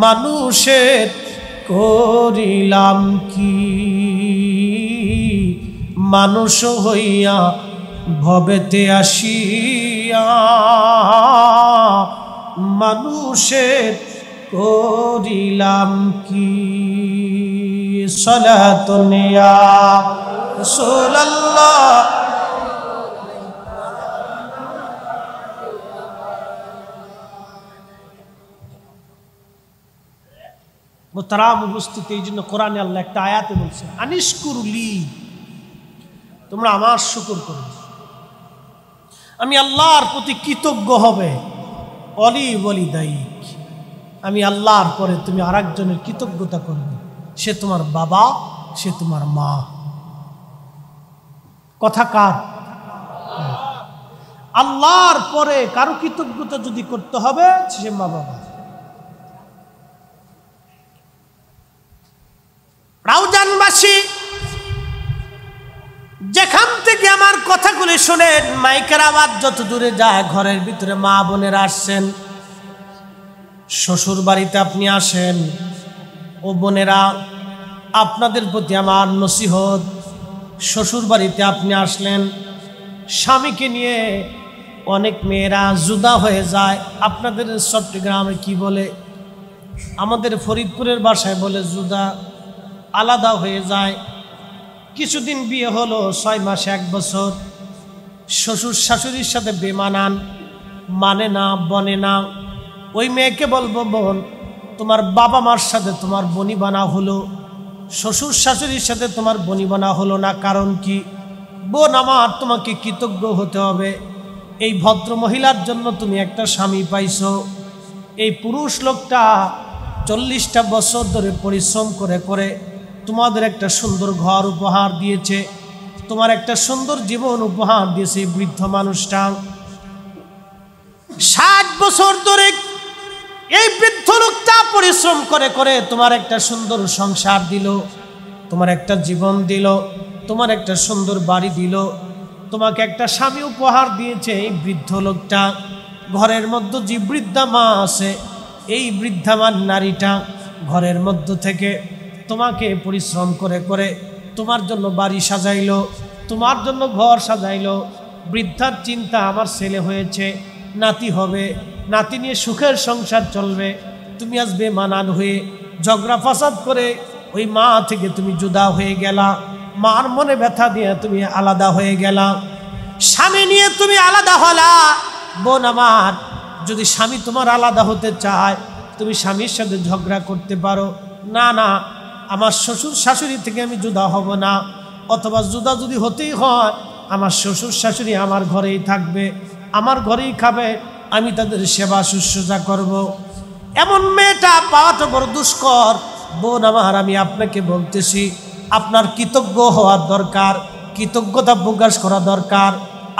মানুষের করিলাম কি মানুষ হইয়া ভবেতে আসিয়া মানুষের করিলাম কি সলাতনিয়া সোলাল্লাহ মোতারাম উপস্থিতি এই জন্য কোরআনে আল্লাহ একটা আয়াতে বলছে আনিসকুরুলি তোমরা আমার শুকুর করবে আমি আল্লাহর প্রতি কৃতজ্ঞ হবে অলি বলি দায়িক আমি আল্লাহর পরে তুমি আর একজনের কৃতজ্ঞতা করবে সে তোমার বাবা সে তোমার মা কথা কার আল্লাহর পরে কারো কৃতজ্ঞতা যদি করতে হবে সে মা বাবা শুনেন মাইকের আওয়াজ যত দূরে যায় ঘরের ভিতরে মা বোনেরা আসছেন শ্বশুর বাড়িতে আপনি আসেন ও বোনেরা আপনাদের প্রতি আমার নসিহত শ্বশুর বাড়িতে আপনি আসলেন স্বামীকে নিয়ে অনেক মেয়েরা জুদা হয়ে যায় আপনাদের চট্টগ্রামে কি বলে আমাদের ফরিদপুরের বাসায় বলে জুদা আলাদা হয়ে যায় কিছুদিন বিয়ে হলো ছয় মাস এক বছর শ্বশুর শাশুড়ির সাথে বেমানান মানে না বনে না ওই মেয়েকে বলবো বোন তোমার বাবা মার সাথে তোমার বনিবানা হলো শ্বশুর শাশুড়ির সাথে তোমার বনিবানা হলো না কারণ কি বোন আমার তোমাকে কৃতজ্ঞ হতে হবে এই ভদ্র মহিলার জন্য তুমি একটা স্বামী পাইছো এই পুরুষ লোকটা চল্লিশটা বছর ধরে পরিশ্রম করে করে তোমাদের একটা সুন্দর ঘর উপহার দিয়েছে তোমার একটা সুন্দর জীবন উপহার দিয়েছে বৃদ্ধ মানুষটা ষাট বছর ধরে এই বৃদ্ধ লোকটা পরিশ্রম করে করে তোমার একটা সুন্দর সংসার দিল তোমার একটা জীবন দিল তোমার একটা সুন্দর বাড়ি দিল তোমাকে একটা স্বামী উপহার দিয়েছে এই বৃদ্ধ লোকটা ঘরের মধ্যে যে বৃদ্ধা মা আছে এই বৃদ্ধামান নারীটা ঘরের মধ্য থেকে তোমাকে পরিশ্রম করে করে তোমার জন্য বাড়ি সাজাইলো তোমার জন্য ঘর সাজাইল বৃদ্ধার চিন্তা আমার ছেলে হয়েছে নাতি হবে নাতি নিয়ে সুখের সংসার চলবে তুমি আজ বেমানান হয়ে ঝগড়া ফাসাদ করে ওই মা থেকে তুমি জুদা হয়ে গেলা মার মনে ব্যথা দিয়ে তুমি আলাদা হয়ে গেলা স্বামী নিয়ে তুমি আলাদা হলা বোন আমার যদি স্বামী তোমার আলাদা হতে চায় তুমি স্বামীর সাথে ঝগড়া করতে পারো না না আমার শ্বশুর শাশুড়ি থেকে আমি জুদা হব না অথবা জুদা যদি হতেই হয় আমার শ্বশুর শাশুড়ি আমার ঘরেই থাকবে আমার ঘরেই খাবে আমি তাদের সেবা শুশ্রূষা করব। এমন মেয়েটা পাওয়াটা তো বড় দুষ্কর বোন আমার আমি আপনাকে বলতেছি আপনার কৃতজ্ঞ হওয়ার দরকার কৃতজ্ঞতা প্রকাশ করা দরকার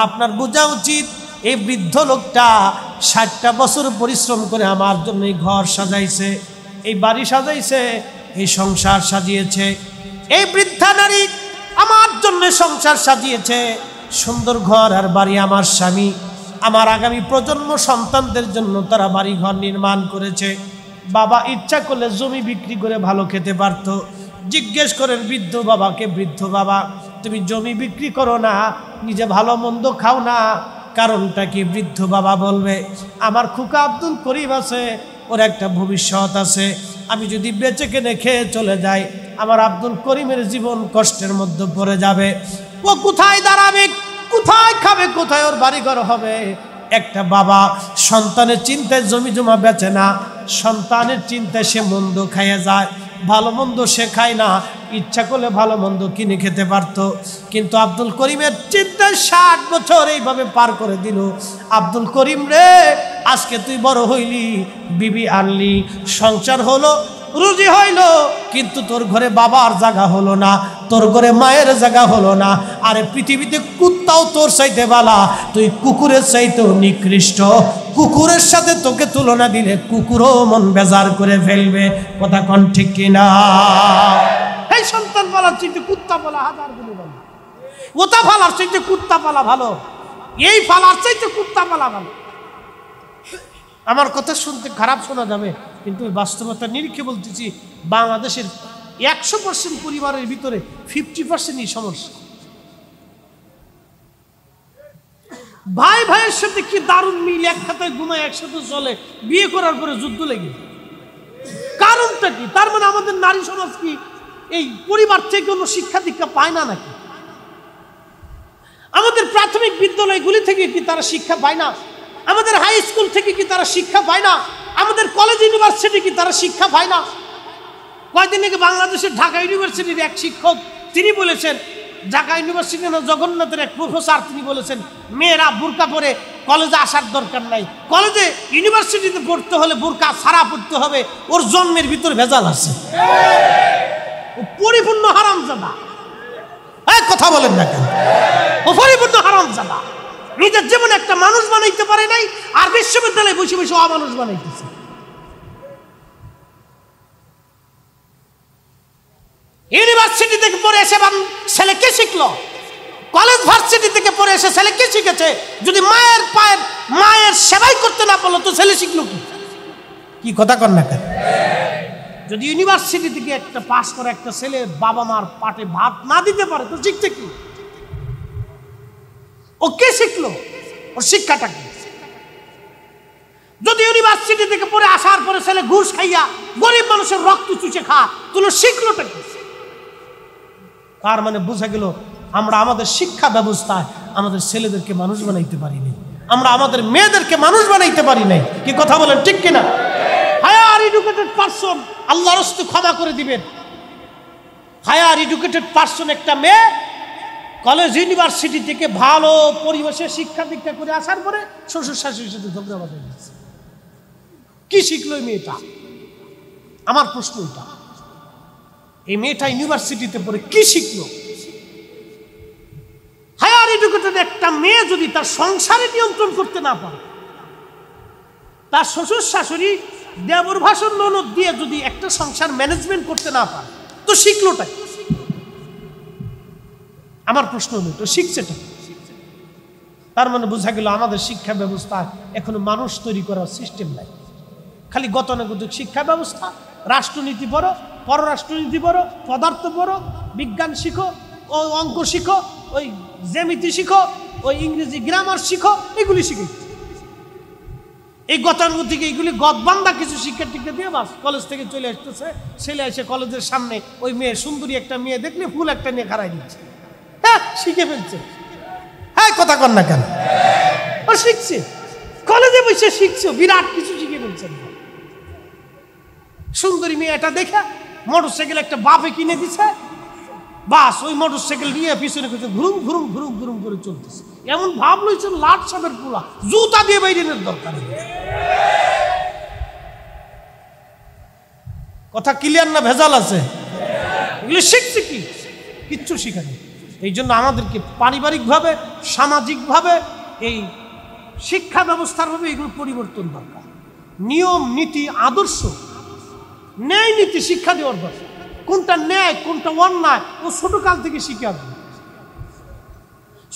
আপনার বোঝা উচিত এই বৃদ্ধ লোকটা ষাটটা বছর পরিশ্রম করে আমার জন্য এই ঘর সাজাইছে এই বাড়ি সাজাইছে এই সংসার সাজিয়েছে এই বৃদ্ধা নারী আমার জন্য সংসার সাজিয়েছে সুন্দর ঘর আর বাড়ি আমার স্বামী আমার আগামী প্রজন্ম সন্তানদের জন্য তারা বাড়ি ঘর নির্মাণ করেছে বাবা ইচ্ছা করলে জমি বিক্রি করে ভালো খেতে পারত জিজ্ঞেস করেন বৃদ্ধ বাবাকে বৃদ্ধ বাবা তুমি জমি বিক্রি করো না নিজে ভালো মন্দ খাও না কারণটা কি বৃদ্ধ বাবা বলবে আমার খুকা আব্দুল করিম আছে ওর একটা ভবিষ্যৎ আছে আমি যদি বেঁচে কেনে খেয়ে চলে যাই আমার আব্দুল করিমের জীবন কষ্টের মধ্যে পড়ে যাবে ও কোথায় দাঁড়াবে কোথায় খাবে কোথায় ওর বাড়িঘর হবে একটা বাবা সন্তানের চিন্তায় জমি জমা বেচে না সন্তানের চিন্তায় সে মন্দ খাইয়ে যায় ভালো মন্দ সে খায় না ইচ্ছা করলে ভালো মন্দ কিনে খেতে পারত কিন্তু আব্দুল করিমের চিন্তায় ষাট বছর এইভাবে পার করে দিল আব্দুল করিম রে আজকে তুই বড় হইলি বিবি আনলি সংসার হলো রুজি হইল কিন্তু তোর ঘরে বাবার জায়গা হলো না তোর ঘরে মায়ের জায়গা হলো না আরে পৃথিবীতে কুত্তাও তোর চাইতে বালা তুই কুকুরের চাইতেও নিকৃষ্ট কুকুরের সাথে তোকে তুলনা দিলে কুকুরও মন বেজার করে ফেলবে কথা কন ঠিক কিনা এই সন্তান বলার চাইতে কুত্তা বলা হাজার গুলো বলা ওটা ফালার চাইতে কুত্তা পালা ভালো এই ফালার চাইতে কুত্তা পালা ভালো আমার কথা শুনতে খারাপ শোনা যাবে কিন্তু বাস্তবতা নিরীক্ষে বলতেছি বাংলাদেশের একশো পার্সেন্ট পরিবারের ভিতরে ফিফটি পার্সেন্টই সমস্যা ভাই ভাইয়ের সাথে কি দারুণ মিল এক খাতায় ঘুমায় একসাথে চলে বিয়ে করার পরে যুদ্ধ লেগে কারণটা কি তার মানে আমাদের নারী সমাজ কি এই পরিবার থেকে কোনো শিক্ষা দীক্ষা পায় না নাকি আমাদের প্রাথমিক বিদ্যালয়গুলি থেকে কি তারা শিক্ষা পায় না আমাদের হাই স্কুল থেকে কি তারা শিক্ষা পায় না আমাদের কলেজ ইউনিভার্সিটি কি তারা শিক্ষা পায় না কয়েকদিন আগে বাংলাদেশের ঢাকা ইউনিভার্সিটির এক শিক্ষক তিনি বলেছেন ঢাকা ইউনিভার্সিটি জগন্নাথের এক প্রফেসর তিনি বলেছেন মেয়েরা বোরকা পরে কলেজে আসার দরকার নাই কলেজে ইউনিভার্সিটিতে পড়তে হলে বোরকা সারা পড়তে হবে ওর জন্মের ভিতর ভেজাল আছে পরিপূর্ণ হারাম জানা কথা বলেন না কেন পরিপূর্ণ হারাম জানা নিজের জীবনে একটা মানুষ বানাইতে পারে নাই আর বিশ্ববিদ্যালয়ে বসে বসে অমানুষ বানাইতেছে ইউনিভার্সিটি থেকে পড়ে এসে ছেলে কে শিখলো কলেজ ভার্সিটি থেকে পড়ে এসে ছেলে কে শিখেছে যদি মায়ের পায়ের মায়ের সেবাই করতে না পারলো তো ছেলে শিখলো কি কি কথা কর না যদি ইউনিভার্সিটি থেকে একটা পাস করে একটা ছেলে বাবা মার পাটে ভাত না দিতে পারে তো শিখছে কি ও কে শিখলো ওর শিক্ষাটা কি যদি ইউনিভার্সিটি থেকে পরে আসার পরে ছেলে ঘুষ খাইয়া গরিব মানুষের রক্ত চুষে খা তুলো শিখলোটা কি তার মানে বোঝা গেল আমরা আমাদের শিক্ষা ব্যবস্থায় আমাদের ছেলেদেরকে মানুষ বানাইতে পারিনি আমরা আমাদের মেয়েদেরকে মানুষ বানাইতে পারি নাই কি কথা বলেন ঠিক কিনা হায়ার এডুকেটেড পার্সন আল্লাহর ক্ষমা করে দিবেন হায়ার এডুকেটেড পার্সন একটা মেয়ে কলেজ ইউনিভার্সিটি থেকে ভালো পরিবেশে শিক্ষা দীক্ষা করে আসার পরে শ্বশুর শাশুড়ির সাথে ঝগড়া হয়ে গেছে কি শিখলো এই মেয়েটা আমার প্রশ্ন এটা এই মেয়েটা ইউনিভার্সিটিতে পড়ে কি শিখলো হায়ার এডুকেটেড একটা মেয়ে যদি তার সংসারে নিয়ন্ত্রণ করতে না পারে তার শ্বশুর শাশুড়ি দেবর ভাষণ ননদ দিয়ে যদি একটা সংসার ম্যানেজমেন্ট করতে না পারে তো শিখলোটা কি আমার প্রশ্ন হলো তো শিখছেটা তার মানে বোঝা গেল আমাদের শিক্ষা ব্যবস্থা এখনো মানুষ তৈরি করার সিস্টেম নাই খালি গতানুগতিক শিক্ষা ব্যবস্থা রাষ্ট্রনীতি বড় পররাষ্ট্রনীতি বড় পদার্থ বড় বিজ্ঞান শিখো ও অঙ্ক শিখো ওই জ্যামিতি শিখো ওই ইংরেজি গ্রামার শিখো এগুলি শিখে এই গতানুগতিকে এইগুলি গদবান্ধা কিছু শিক্ষার্থীকে দিয়ে বাস কলেজ থেকে চলে আসতেছে ছেলে এসে কলেজের সামনে ওই মেয়ে সুন্দরী একটা মেয়ে দেখলে ফুল একটা নিয়ে খারাই দিচ্ছে হ্যাঁ শিখে ফেলছে হ্যাঁ কথা কর না কেন ও শিখছে কলেজে বসে শিখছে বিরাট কিছু শিখে ফেলছে সুন্দরী মেয়ে এটা দেখে মোটরসাইকেল একটা বাপে কিনে দিছে বাস ওই মোটরসাইকেল নিয়ে পিছনে খুঁজে ঘুরুম ঘুরুম ঘুরুম ঘুরুম করে চলতেছে এমন ভাব লইছে লাট সাপের পোলা জুতা দিয়ে বাইরে দরকার কথা ক্লিয়ার না ভেজাল আছে এগুলো শিখছে কি কিচ্ছু নেই এই জন্য আমাদেরকে পারিবারিকভাবে সামাজিকভাবে এই শিক্ষা ব্যবস্থারভাবে এগুলো পরিবর্তন দরকার নিয়ম নীতি আদর্শ ন্যায় নীতি শিক্ষা দেওয়ার দরকার কোনটা ন্যায় কোনটা অন্যায় ও ছোটকাল থেকে শিখে আসবে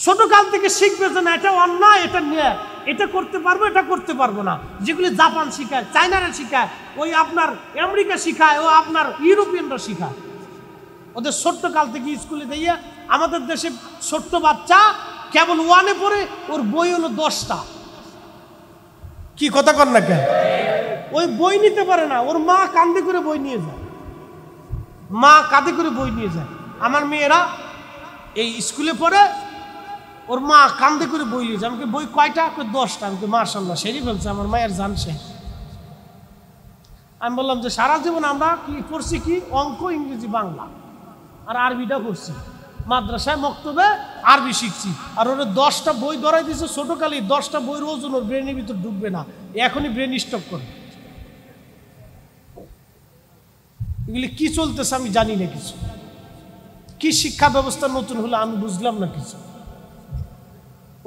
ছোটোকাল থেকে শিখবে যে না এটা অন্যায় এটা ন্যায় এটা করতে পারবো এটা করতে পারবো না যেগুলি জাপান শিখায় চায়নারা শিখায় ওই আপনার আমেরিকা শিখায় ও আপনার ইউরোপিয়ানরা শিখায় ওদের ছোট্ট কাল থেকে স্কুলে দিয়ে আমাদের দেশে ছোট্ট বাচ্চা কেবল ওয়ানে পড়ে ওর বই হলো দশটা কি কথা কর না কেন ওই বই নিতে পারে না ওর মা কান্দে করে বই নিয়ে যায় মা কাঁদে করে বই নিয়ে যায় আমার মেয়েরা এই স্কুলে পড়ে ওর মা কান্দে করে বই নিয়ে যায় আমাকে বই কয়টা করে দশটা আমাকে মার্শাল্লাহ সেই ফেলছে আমার মায়ের জান সে আমি বললাম যে সারা জীবন আমরা কি পড়ছি কি অঙ্ক ইংরেজি বাংলা আর আরবিটা করছি মাদ্রাসায় মক্তবে আরবি শিখছি আর ওরা দশটা বই ধরাই দিয়েছে ছোটোকালেই দশটা বই রোজ ওর ব্রেনের ভিতর ঢুকবে না এখনই ব্রেন স্টপ করবে এগুলি কি চলতেছে আমি জানি না কিছু কি শিক্ষা ব্যবস্থা নতুন হলো আমি বুঝলাম না কিছু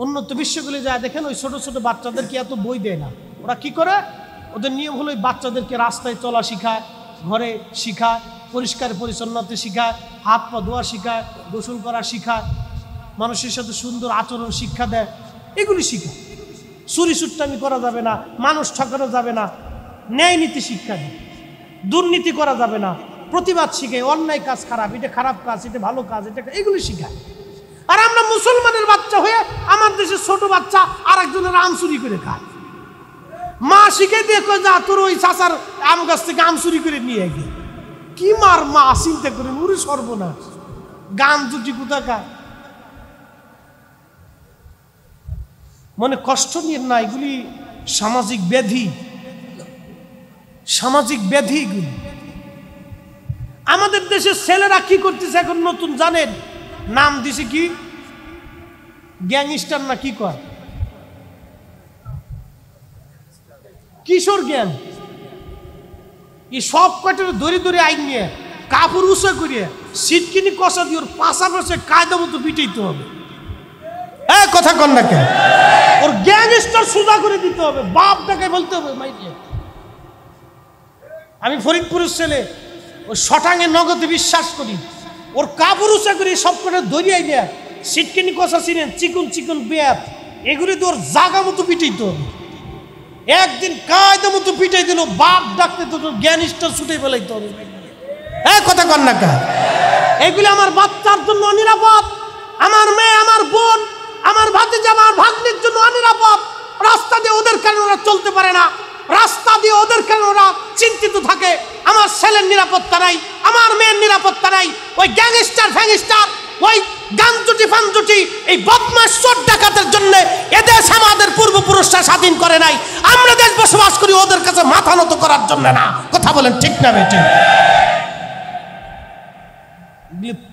উন্নত বিশ্বগুলি যায় দেখেন ওই ছোট ছোট বাচ্চাদেরকে এত বই দেয় না ওরা কি করে ওদের নিয়ম হলো ওই বাচ্চাদেরকে রাস্তায় চলা শিখায় ঘরে শিখায় পরিষ্কার পরিচ্ছন্নতা শিখা হাত পা ধোয়া শিখা গোসল করা শিখা মানুষের সাথে সুন্দর আচরণ শিক্ষা দেয় এগুলি শিখা চুরি সুট্টামি করা যাবে না মানুষ ঠকানো যাবে না ন্যায় নীতি শিক্ষা দেয় দুর্নীতি করা যাবে না প্রতিবাদ শিখে অন্যায় কাজ খারাপ এটা খারাপ কাজ এটা ভালো কাজ এটা এগুলি শিখায় আর আমরা মুসলমানের বাচ্চা হয়ে আমার দেশের ছোট বাচ্চা আর একজনের আম চুরি করে খায় মা শিখে দিয়ে যা তোর ওই চাচার আম গাছ থেকে আম চুরি করে নিয়ে গিয়ে কি মার মা চিন্তা করে উড়ি সর্বনাশ গান দুটি কোথাকার মনে কষ্ট নিয়ে না এগুলি সামাজিক ব্যাধি সামাজিক ব্যাধি এগুলি আমাদের দেশের ছেলেরা কি করতেছে এখন নতুন জানেন নাম দিছে কি গ্যাংস্টার না কি কয় কিশোর গ্যাং এই সব কয়টার দরি দরি আইন নিয়ে কাপড় উঁচু করিয়ে সিটকিনি কষা দিয়ে ওর পাশাপাশি কায়দা মতো পিটাইতে হবে হ্যাঁ কথা কন না কেন ওর গ্যাংস্টার সোজা করে দিতে হবে বাপ তাকে বলতে হবে মাইকে আমি ফরিদপুরের ছেলে ওই শটাঙে নগদে বিশ্বাস করি ওর কাপড় উঁচা করে সব কটা দরিয়াই নেয়া সিটকিনি কষা ছিলেন চিকুন চিকুন বেয়াত এগুলি তো ওর জাগা মতো পিটাইতে হবে একদিন কায়দা মতো পিটাই দিল বাপ ডাকতে দুটো জ্ঞানিস্টার ছুটে ফেলাইতে হবে হ্যাঁ কথা কর না কা এগুলি আমার বাচ্চার জন্য নিরাপদ আমার মেয়ে আমার বোন আমার যে আমার ভাগ্নির জন্য অনিরাপদ রাস্তা দিয়ে ওদের কারণে ওরা চলতে পারে না রাস্তা দিয়ে ওদের কারণে ওরা চিন্তিত থাকে আমার ছেলের নিরাপত্তা নাই আমার মেয়ের নিরাপত্তা নাই ওই গ্যাংস্টার ফ্যাংস্টার ওই গাঞ্জুটি ফাঞ্জুটি এই বদমাস চোর ডাকাতের জন্য এদেশ আমাদের পূর্বপুরুষরা স্বাধীন করে নাই আমরা দেশ বসবাস করি ওদের কাছে মাথা নত করার জন্য না কথা বলেন ঠিক না বেটি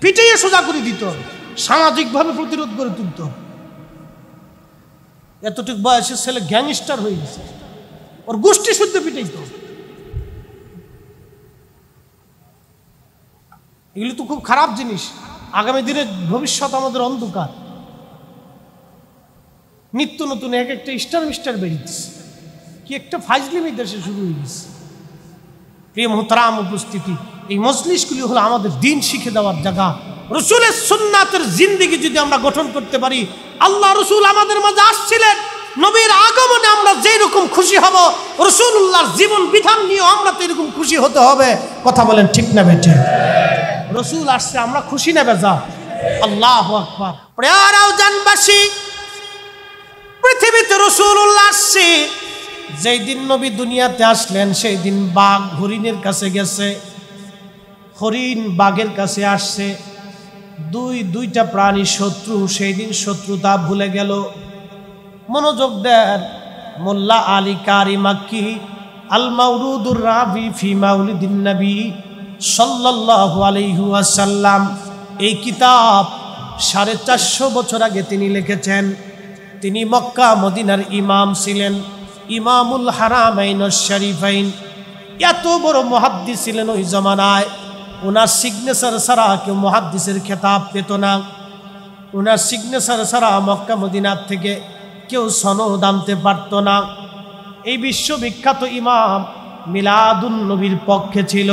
পিটিয়ে সোজা করে দিত সামাজিকভাবে প্রতিরোধ করে তুলত এতটুক বয়সে ছেলে গ্যাংস্টার হয়ে গেছে ওর গোষ্ঠী শুদ্ধ পিটাইত এগুলি তো খুব খারাপ জিনিস আগামী দিনের ভবিষ্যৎ আমাদের অন্ধকার নিত্য নতুন এক একটা স্টার মিস্টার বেরিয়েছে কি একটা ফাইজলিমি দেশে শুরু হয়ে গেছে প্রিয় মোহতারাম উপস্থিতি এই মজলিশগুলি হলো আমাদের দিন শিখে দেওয়ার জায়গা রসুলের সুন্নাতের জিন্দিগি যদি আমরা গঠন করতে পারি আল্লাহ রসুল আমাদের মাঝে আসছিলেন নবীর আগমনে আমরা যেই রকম খুশি হব রসুল্লাহর জীবন বিধান নিয়েও আমরা তো এরকম খুশি হতে হবে কথা বলেন ঠিক না বেঠে রসুল আসছে আমরা খুশি না বেজা আল্লাহ আকবর প্রেয়ারাও জানবাসী পৃথিবীতে রসুল আসছে যেই দিন নবী দুনিয়াতে আসলেন সেই দিন বাঘ হরিণের কাছে গেছে হরিণ বাঘের কাছে আসছে দুই দুইটা প্রাণী শত্রু সেই দিন শত্রুতা ভুলে গেল মনোযোগ দেন মোল্লা আলী কারি মাক্কি আল মাউরুদুর রাবি ফি মাউলিদিন নবী সাল্লাহু আলিহাসাল্লাম এই কিতাব সাড়ে চারশো বছর আগে তিনি লিখেছেন তিনি মক্কা মদিনার ইমাম ছিলেন ইমামুল হারামাইন শরীফাইন এত বড় মহাদ্দি ছিলেন ওই জমানায় ওনার সিগনেচার ছাড়া কেউ মহাদ্দিসের খেতাব পেত না ওনার সিগনেচার ছাড়া মক্কা মদিনার থেকে কেউ সনদ আনতে পারত না এই বিশ্ববিখ্যাত ইমাম মিলাদুল নবীর পক্ষে ছিল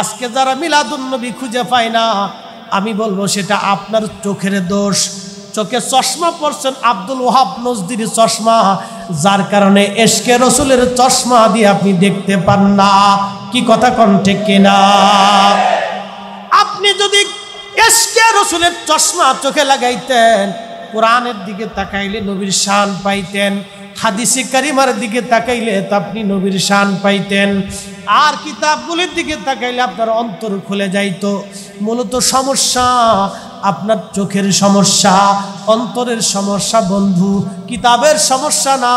আজকে যারা মিলাদুন্নবী খুঁজে পায় না আমি বলবো সেটা আপনার চোখের দোষ চোখে চশমা পড়ছেন আব্দুল ওহাব নজদির চশমা যার কারণে এসকে রসুলের চশমা দিয়ে আপনি দেখতে পান না কি কথা কণ্ঠে না আপনি যদি এসকে রসুলের চশমা চোখে লাগাইতেন কোরআনের দিকে তাকাইলে নবীর শান পাইতেন হাদিসে কারিমার দিকে তাকাইলে আপনি নবীর শান পাইতেন আর কিতাবগুলির দিকে তাকাইলে আপনার অন্তর খুলে যাইত মূলত সমস্যা আপনার চোখের সমস্যা অন্তরের সমস্যা বন্ধু কিতাবের সমস্যা না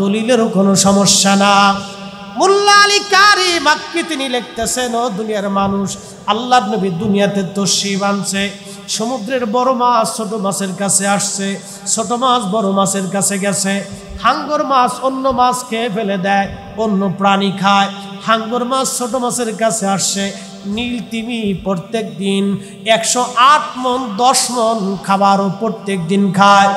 দলিলেরও কোনো সমস্যা না মোল্লা কারি তিনি লিখতেছেন ও দুনিয়ার মানুষ আল্লাহ নবী দুনিয়াতে তসিব আনছে সমুদ্রের বড় মাছ ছোট মাছের কাছে আসছে ছোট মাছ বড় মাছের কাছে গেছে হাঙ্গর মাছ অন্য মাছ খেয়ে ফেলে দেয় অন্য প্রাণী খায় হাঙ্গর মাছ ছোট মাছের কাছে আসছে নীল তিমি প্রত্যেক দিন একশো আট মন দশ মন খাবারও প্রত্যেক দিন খায়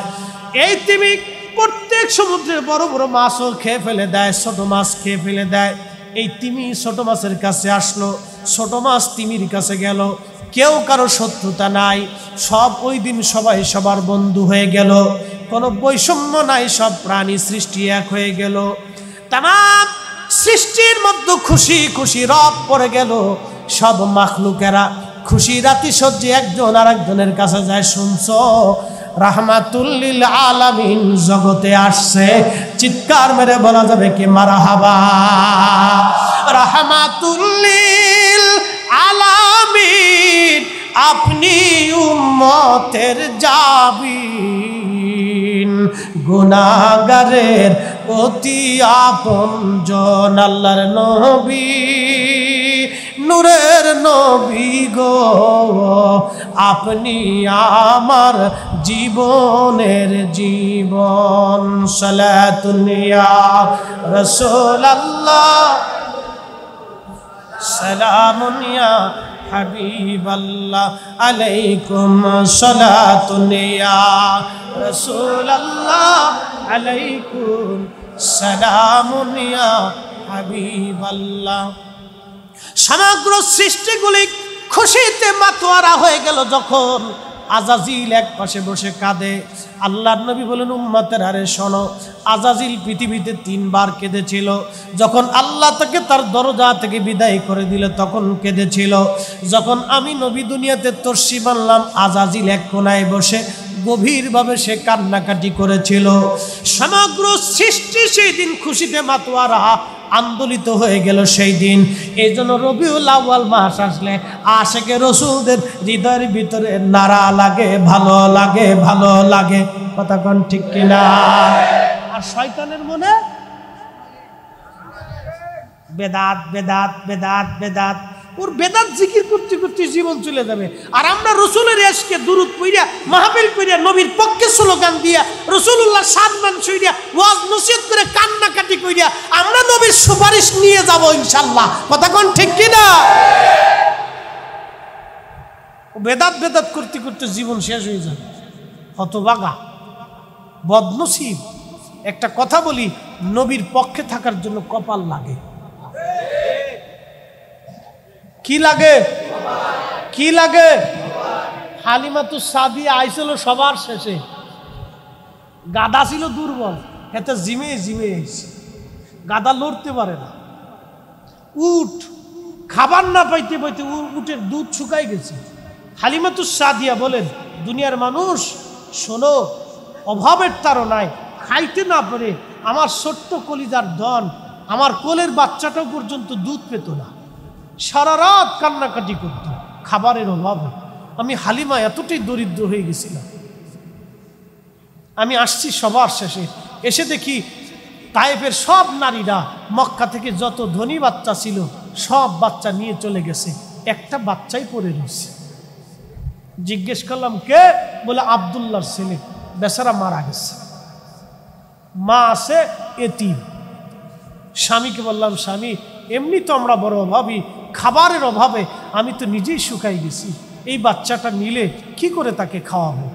এই তিমি প্রত্যেক সমুদ্রের বড় বড় মাছও খেয়ে ফেলে দেয় ছোট মাছ খেয়ে ফেলে দেয় এই তিমি ছোট মাছের কাছে আসলো ছোট মাছ তিমির কাছে গেল কেউ কারো শত্রুতা নাই সব ওই দিন সবাই সবার বন্ধু হয়ে গেল কোনো বৈষম্য নাই সব প্রাণী সৃষ্টি এক হয়ে গেল তাম সৃষ্টির মধ্যে খুশি খুশি রব পড়ে গেল সব মাখলুকেরা খুশি রাতি সহ্যে একজন আর একজনের কাছে যায় শুনছ রাহমাতুল্লিল আলামিন জগতে আসছে চিৎকার মেরে বলা যাবে কি হাবা রাহমাতুল্লিল আলামিন আপনি উম্মতের যাবিন গুনাগারের অতি আপন জন আল্লাহর নবী নূরের নবী গো আপনি আমার জীবনের জীবন সালাতুনিয়া রসোল্লা সালামুনিয়া হাবিবাল্লাহ আলাইকুম সালাতু নিয়া রাসূলুল্লাহ আলাইকুম সালামু নিয়া হাবিবাল্লাহ সমগ্র সৃষ্টিগুলি খুশিতে মাতোয়ারা হয়ে গেল যখন আজাজিল এক পাশে বসে কাঁদে আল্লাহ নবী বলেন উম্মাতের হারে শোনো আজাজিল পৃথিবীতে তিনবার কেঁদেছিল যখন আল্লাহ তাকে তার দরজা থেকে বিদায় করে দিল তখন কেঁদেছিল যখন আমি নবী দুনিয়াতে তর্সি মানলাম আজাজিল এক কোনায় বসে গভীরভাবে সে কান্নাকাটি করেছিল সমগ্র সৃষ্টি সেই দিন খুশিতে রাহা আন্দোলিত হয়ে গেল সেই দিন এই জন্য রবিউল আউ্বাল মাস আসলে আশেকে রসুলদের হৃদয়ের ভিতরে নাড়া লাগে ভালো লাগে ভালো লাগে কথা ঠিক কিনা আর শয়তানের মনে বেদাত বেদাত বেদাত বেদাত ওর বেদাত জিকির করতে করতে জীবন চলে যাবে আর আমরা রসুলের এসকে দূরত কইরা মাহাবিল কইরা নবীর পক্ষে স্লোগান দিয়া সাত মান সইরা ওয়াজ নসিহত করে কান্নাকাটি কইরা আমরা নবীর সুপারিশ নিয়ে যাব ইনশাল্লাহ কথা কোন ঠিক কিনা বেদাত বেদাত করতে করতে জীবন শেষ হয়ে যাবে হতবাগা বদনসিব একটা কথা বলি নবীর পক্ষে থাকার জন্য কপাল লাগে কি লাগে কি লাগে তো সাদি আইছিল সবার শেষে গাদা ছিল দুর্বল এতে জিমে জিমে আইছে গাদা লড়তে পারে না উট খাবার না পাইতে পাইতে উটের দুধ শুকাই গেছে হালিমাতু সাদিয়া বলেন দুনিয়ার মানুষ শোনো অভাবের তারণায় খাইতে না পারে আমার ছোট্ট কলিজার ধন আমার কোলের বাচ্চাটাও পর্যন্ত দুধ পেত না সারা রাত কান্নাকাটি করত খাবারের অভাবে আমি হালিমা এতটাই দরিদ্র হয়ে গেছিলাম আমি আসছি সবার শেষে এসে দেখি তায়েফের সব নারীরা মক্কা থেকে যত ধনী বাচ্চা ছিল সব বাচ্চা নিয়ে চলে গেছে একটা বাচ্চাই পড়ে রয়েছে জিজ্ঞেস করলাম কে বলে আবদুল্লার ছেলে বেচারা মারা গেছে মা আছে এতিম স্বামীকে বললাম স্বামী এমনি তো আমরা বড় অভাবই খাবারের অভাবে আমি তো নিজেই শুকাই গেছি এই বাচ্চাটা নিলে কি করে তাকে খাওয়াবো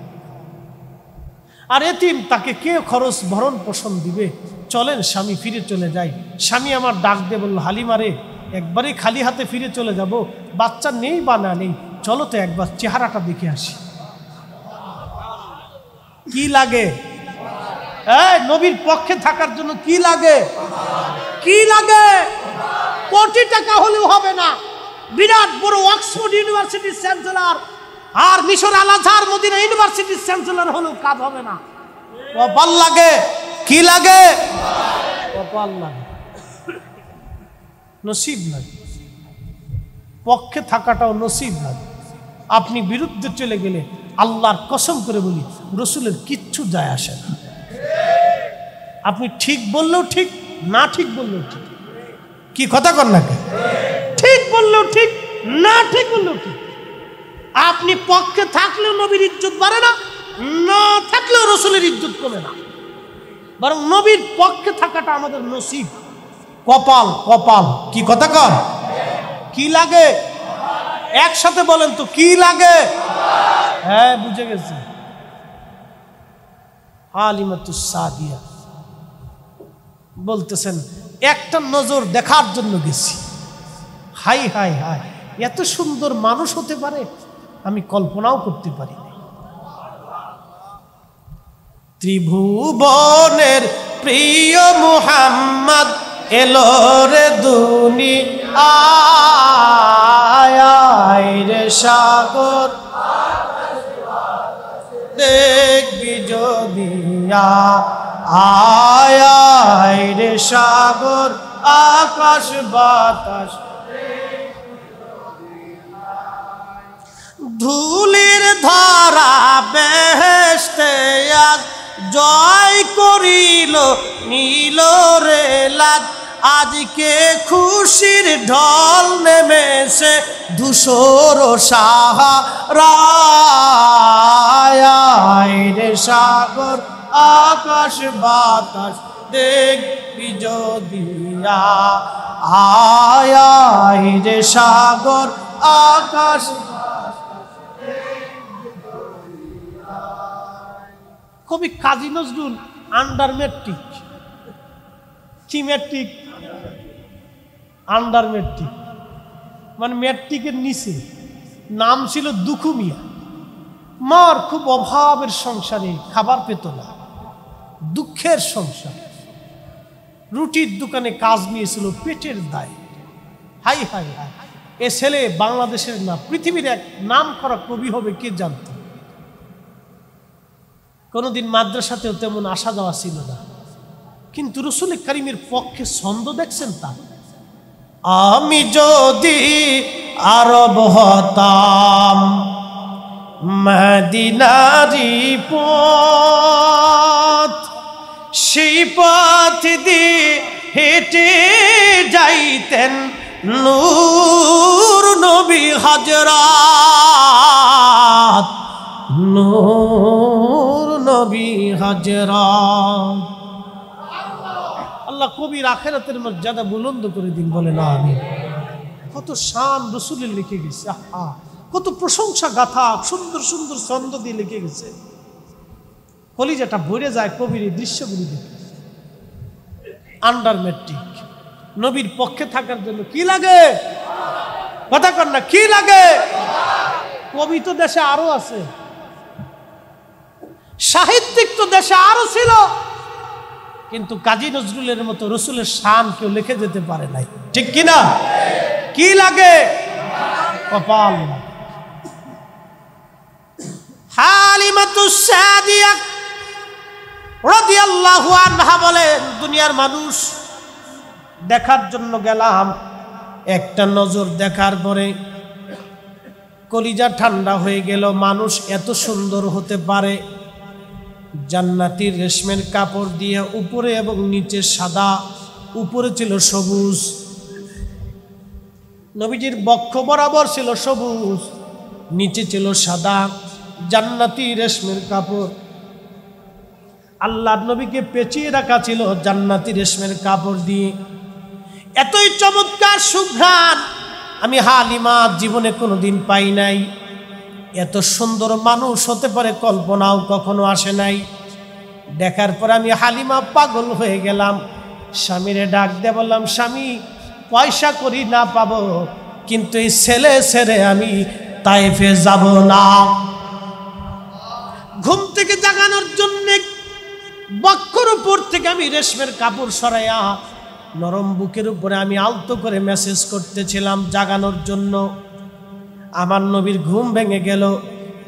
আর এতিম তাকে কে খরচ ভরণ পোষণ দিবে চলেন স্বামী ফিরে চলে যাই স্বামী আমার ডাক দিয়ে বলল হালিমারে একবারে খালি হাতে ফিরে চলে যাব বাচ্চা নেই বা না নেই চলো তো একবার চেহারাটা দেখে আসি কি লাগে নবীর পক্ষে থাকার জন্য কি লাগে কি লাগে কোটি টাকা হলেও হবে না বিরাট বড় অক্সফোর্ড ইউনিভার্সিটির চ্যান্সেলার আর মিশর আল আজহার মদিনা ইউনিভার্সিটির চ্যান্সেলার হলেও কাজ হবে না কপাল লাগে কি লাগে কপাল লাগে নসিব লাগে পক্ষে থাকাটাও নসিব লাগে আপনি বিরুদ্ধে চলে গেলে আল্লাহর কসম করে বলি রসুলের কিচ্ছু যায় আসে না আপনি ঠিক বললেও ঠিক না ঠিক বললেও ঠিক কি কথা কর না ঠিক বললেও ঠিক না ঠিক বললেও ঠিক আপনি পক্ষে থাকলেও নবীর ইজ্জত বাড়ে না না থাকলেও রসুলের ইজ্জত কমে না বরং নবীর পক্ষে থাকাটা আমাদের নসিব কপাল কপাল কি কথা কর কি লাগে একসাথে বলেন তো কি লাগে হ্যাঁ বুঝে গেছি সাদিয়া বলতেছেন একটা নজর দেখার জন্য গেছি হাই হাই হাই এত সুন্দর মানুষ হতে পারে আমি কল্পনাও করতে পারি ত্রিভুবনের প্রিয় মোহাম্মদ এলো রে দুনি আ বাইরে সাগর দেখবি যদি আয় সাগর আকাশ বাতাস ধুলির ধারা বেহেস্তে জয় করিল নীল রে আজকে খুশির ঢল নেমেছে দুশোর সাহা রে সাগর আকাশ বাতাস দেখবি যদিয়া আয়াই রে সাগর আকাশ কবি কাজী নজরুল আন্ডার ম্যাট্রিক কি ম্যাট্রিক আন্ডার মেট্রিক মানে মেট্রিকের নিচে নাম ছিল দুখু মিয়া মার খুব অভাবের সংসারে খাবার পেত না দুঃখের সংসার রুটির দোকানে কাজ নিয়েছিল পেটের দায় হাই হাই হাই এ ছেলে বাংলাদেশের না পৃথিবীর এক নাম করা কবি হবে কে জানত কোনোদিন মাদ্রাসাতেও তেমন আসা যাওয়া ছিল না কিন্তু রসুল করিমের পক্ষে ছন্দ দেখছেন তা আমি যদি আরব হতাম মদিনারি পথ সেই পথ দিয়ে হেঁটে যাইতেন নূর নবী হাজরা নূর নবী হাজরা আল্লাহ কবির আখেরাতের মর্যাদা বুলন্দ করে দিন বলে না আমি কত শান রসুলের লিখে গেছে আহা কত প্রশংসা গাথা সুন্দর সুন্দর ছন্দ দিয়ে লিখে গেছে কলিজাটা ভরে যায় কবির এই দৃশ্যগুলি দেখে আন্ডার ম্যাট্রিক নবীর পক্ষে থাকার জন্য কি লাগে কথা কর না কি লাগে কবি তো দেশে আরো আছে সাহিত্যিক তো দেশে আরো ছিল কিন্তু কাজী নজরুলের মতো রসুলের শান কেউ লিখে যেতে পারে নাই ঠিক কিনা কি লাগে কপাল বলেন দুনিয়ার মানুষ দেখার জন্য গেলাম একটা নজর দেখার পরে কলিজা ঠান্ডা হয়ে গেল মানুষ এত সুন্দর হতে পারে জান্নাতির রেশমের কাপড় দিয়ে উপরে এবং নিচে সাদা উপরে ছিল সবুজ নবীজির বক্ষ বরাবর ছিল সবুজ নিচে ছিল সাদা জান্নাতি রেশমের কাপড় আল্লাহ নবীকে পেঁচিয়ে রাখা ছিল জান্নাতি রেশমের কাপড় দিয়ে এতই চমৎকার সুঘ্রাণ আমি হালিমা জীবনে কোনো দিন পাই নাই এত সুন্দর মানুষ হতে পারে কল্পনাও কখনো আসে নাই দেখার পর আমি হালিমা পাগল হয়ে গেলাম স্বামীরে ডাক দে বললাম স্বামী পয়সা করি না পাবো কিন্তু এই ছেলে ছেড়ে আমি তাইফে যাব না ঘুম থেকে জাগানোর জন্যে বক্ষর উপর থেকে আমি রেশমের কাপড় সরাইয়া নরম বুকের উপরে আমি আলতো করে মেসেজ করতেছিলাম জাগানোর জন্য আমার নবীর ঘুম ভেঙে গেল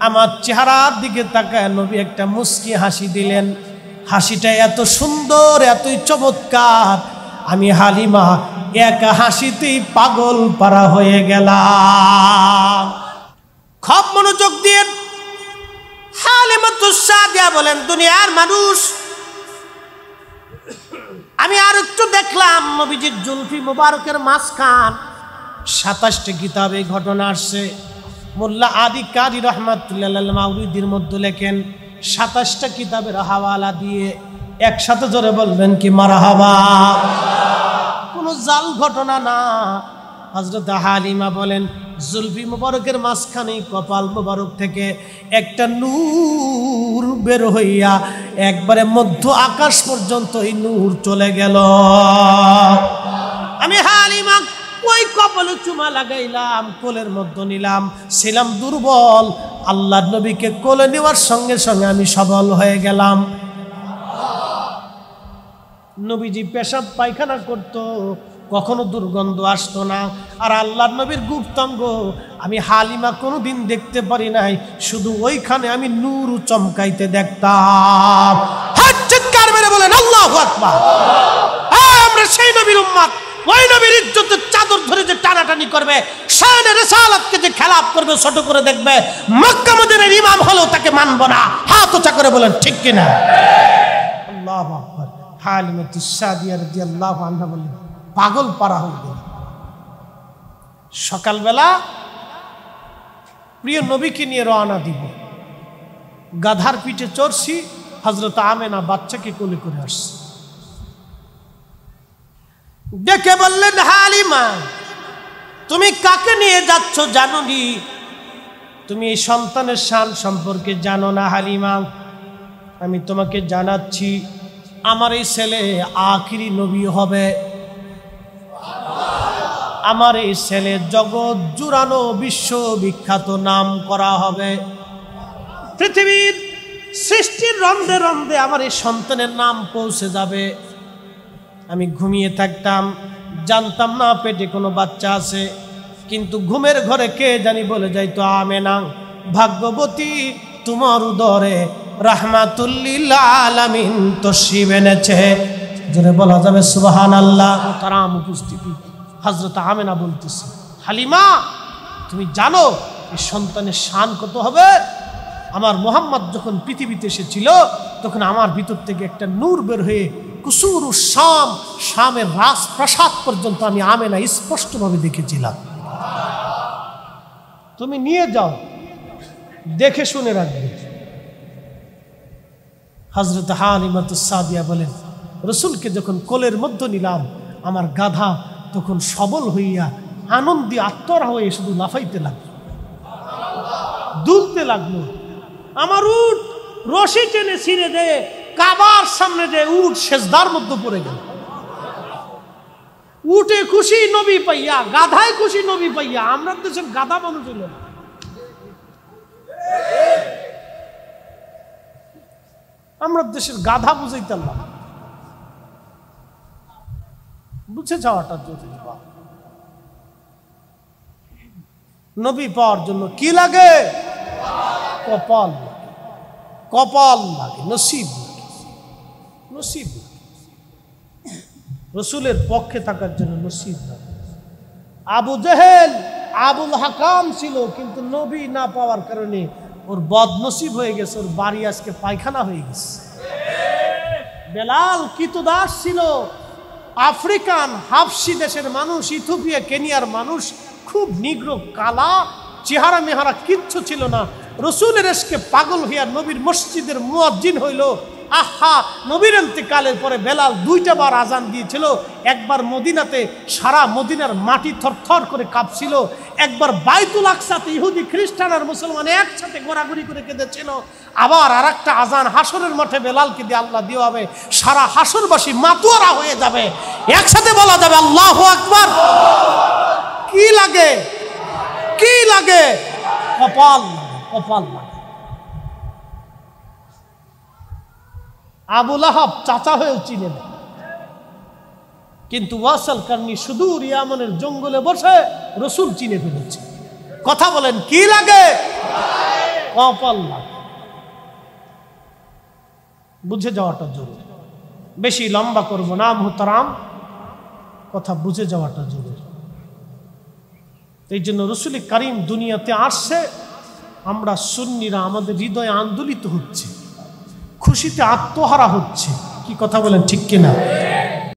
আমার চেহারার দিকে তাকায় নবী একটা মুস্কি হাসি দিলেন হাসিটা এত সুন্দর এতই চমৎকার আমি হালিমা একা হাসিতেই পাগল পারা হয়ে গেলাম খব মনোযোগ দিয়ে হালিমা তুষা দিয়া বলেন দুনিয়ার মানুষ আমি আর একটু দেখলাম নবীজির জুলফি মুবারকের মাঝখান সাতাশটি কিতাব এই ঘটনা আসছে মোল্লা আদি কারি রহমাতুল্লাহ মাউরিদির মধ্যে লেখেন সাতাশটা কিতাবের হাওয়ালা দিয়ে একসাথে জোরে বলবেন কি মারা হাওয়া কোনো জাল ঘটনা না হজরত হালিমা বলেন জুলফি মুবারকের মাঝখানে কপাল মুবারক থেকে একটা নূর বের হইয়া একবারে মধ্য আকাশ পর্যন্ত এই নূর চলে গেল আমি হালিমা ওই কপালে চুমা লাগাইলাম কোলের মধ্য নিলাম ছিলাম দুর্বল আল্লাহ নবীকে কোলে নেওয়ার সঙ্গে সঙ্গে আমি সবল হয়ে গেলাম নবীজি পেশাব পায়খানা করত কখনো দুর্গন্ধ আসতো না আর আল্লাহ নবীর গুপ্তাঙ্গ আমি হালিমা কোনো দিন দেখতে পারি নাই শুধু ওইখানে আমি নূর চমকাইতে দেখতাম বলেন আল্লাহ হ্যাঁ, আমরা সেই নবীর উম্মাদ ওই নবীর ইজ্জতের চাদর ধরে যে টানাটানি করবে শায়নে রেসালাতকে যে খেলাপ করবে ছোট করে দেখবে মক্কা মদিনার ইমাম হলেও তাকে মানবো না হাত ওচা করে বলেন ঠিক কিনা আল্লাহ আকবার হালিমা তুসাদিয়া রাদিয়াল্লাহু আনহা বললেন পাগল পারা হল গেল সকালবেলা প্রিয় নবীকে নিয়ে রওনা দিব গাধার পিঠে চড়ছি হজরত আমেনা বাচ্চাকে কোলে করে আসছি ডেকে বললেন হালিমা তুমি কাকে নিয়ে যাচ্ছ জানো নি তুমি এই সন্তানের সাল সম্পর্কে জানো না হালিমা আমি তোমাকে জানাচ্ছি আমার এই ছেলে আখিরি নবী হবে আমার এই ছেলে জগৎ জুড়ানো বিশ্ববিখ্যাত নাম করা হবে পৃথিবীর সৃষ্টির রন্ধে রন্ধে আমার এই সন্তানের নাম পৌঁছে যাবে আমি ঘুমিয়ে থাকতাম জানতাম না পেটে কোনো বাচ্চা আছে কিন্তু ঘুমের ঘরে কে জানি বলে যাইতো আমেনা ভাগ্যবতী তোমার উদরে রাহমাতুল্লিল আলামিন তো শিব এনেছে জোরে বলা যাবে সুবাহান আল্লাহ তারাম উপস্থিতি হাজরত আমেনা বলতেছে হালিমা তুমি জানো এই সন্তানের শান কত হবে আমার মোহাম্মদ যখন পৃথিবীতে এসেছিল তখন আমার ভিতর থেকে একটা নূর বের হয়ে কুসুরু শাম শামের রাজপ্রাসাদ পর্যন্ত আমি আমেনা স্পষ্টভাবে দেখেছিলাম তুমি নিয়ে যাও দেখে শুনে রাখবে হজরত হালিমাত সাদিয়া বলেন রসুলকে যখন কোলের মধ্যে নিলাম আমার গাধা তখন সবল হইয়া আনন্দে আত্মরা হয়ে শুধু লাফাইতে লাগলো দুলতে লাগলো আমার উঠ রশি টেনে ছিঁড়ে দেয় কাবার সামনে যে উট সেজদার মধ্যে পড়ে গেল উঠে খুশি নবী পাইয়া গাধায় খুশি নবী পাইয়া আমরা দেশের গাধা মানুষ হইল আমরা দেশের গাধা বুঝাইতাম না বুঝে যাওয়াটা যদি নবী পাওয়ার জন্য কি লাগে কপাল কপাল লাগে নসিব নসিব রসুলের পক্ষে থাকার জন্য নসিব আবু জেহেল আবুল হাকাম ছিল কিন্তু নবী না পাওয়ার কারণে ওর বদনসিব হয়ে গেছে ওর বাড়ি আজকে পায়খানা হয়ে গেছে বেলাল কিতুদাস ছিল আফ্রিকান হাফসি দেশের মানুষ ইথোপিয়া কেনিয়ার মানুষ খুব নিগ্র কালা চেহারা মেহারা কিচ্ছু ছিল না রসুলের এসকে পাগল হইয়া নবীর মসজিদের মুয়াজ্জিন হইল আহা নবীর কালের পরে বেলাল দুইটা বার আজান দিয়েছিল একবার মদিনাতে সারা মদিনার মাটি থরথর করে কাঁপছিল একবার বাইতুল আকসাতে ইহুদি খ্রিস্টান আর মুসলমান একসাথে ঘোরাঘুরি করে কেঁদেছিল আবার আর একটা আজান হাসরের মাঠে বেলালকে দিয়ে আল্লাহ দিয়ে হবে সারা হাসরবাসী মাতুয়ারা হয়ে যাবে একসাথে বলা যাবে আল্লাহ একবার কি লাগে কি লাগে কপাল কপাল লাগে আবুল আহাব চাচা হয়েও চিনে না কিন্তু ওয়াসাল কার্নি সুদূর ইয়ামনের জঙ্গলে বসে রসুল চিনে ফেলেছে কথা বলেন কি লাগে কপাল লাগে বুঝে যাওয়াটা জরুরি বেশি লম্বা করবো না মোহতারাম কথা বুঝে যাওয়াটা জরুরি এই জন্য রসুলি করিম দুনিয়াতে আসছে আমরা সুন্নিরা আমাদের হৃদয়ে আন্দোলিত হচ্ছে খুশিতে আত্মহারা হচ্ছে কি কথা বলেন ঠিক কিনা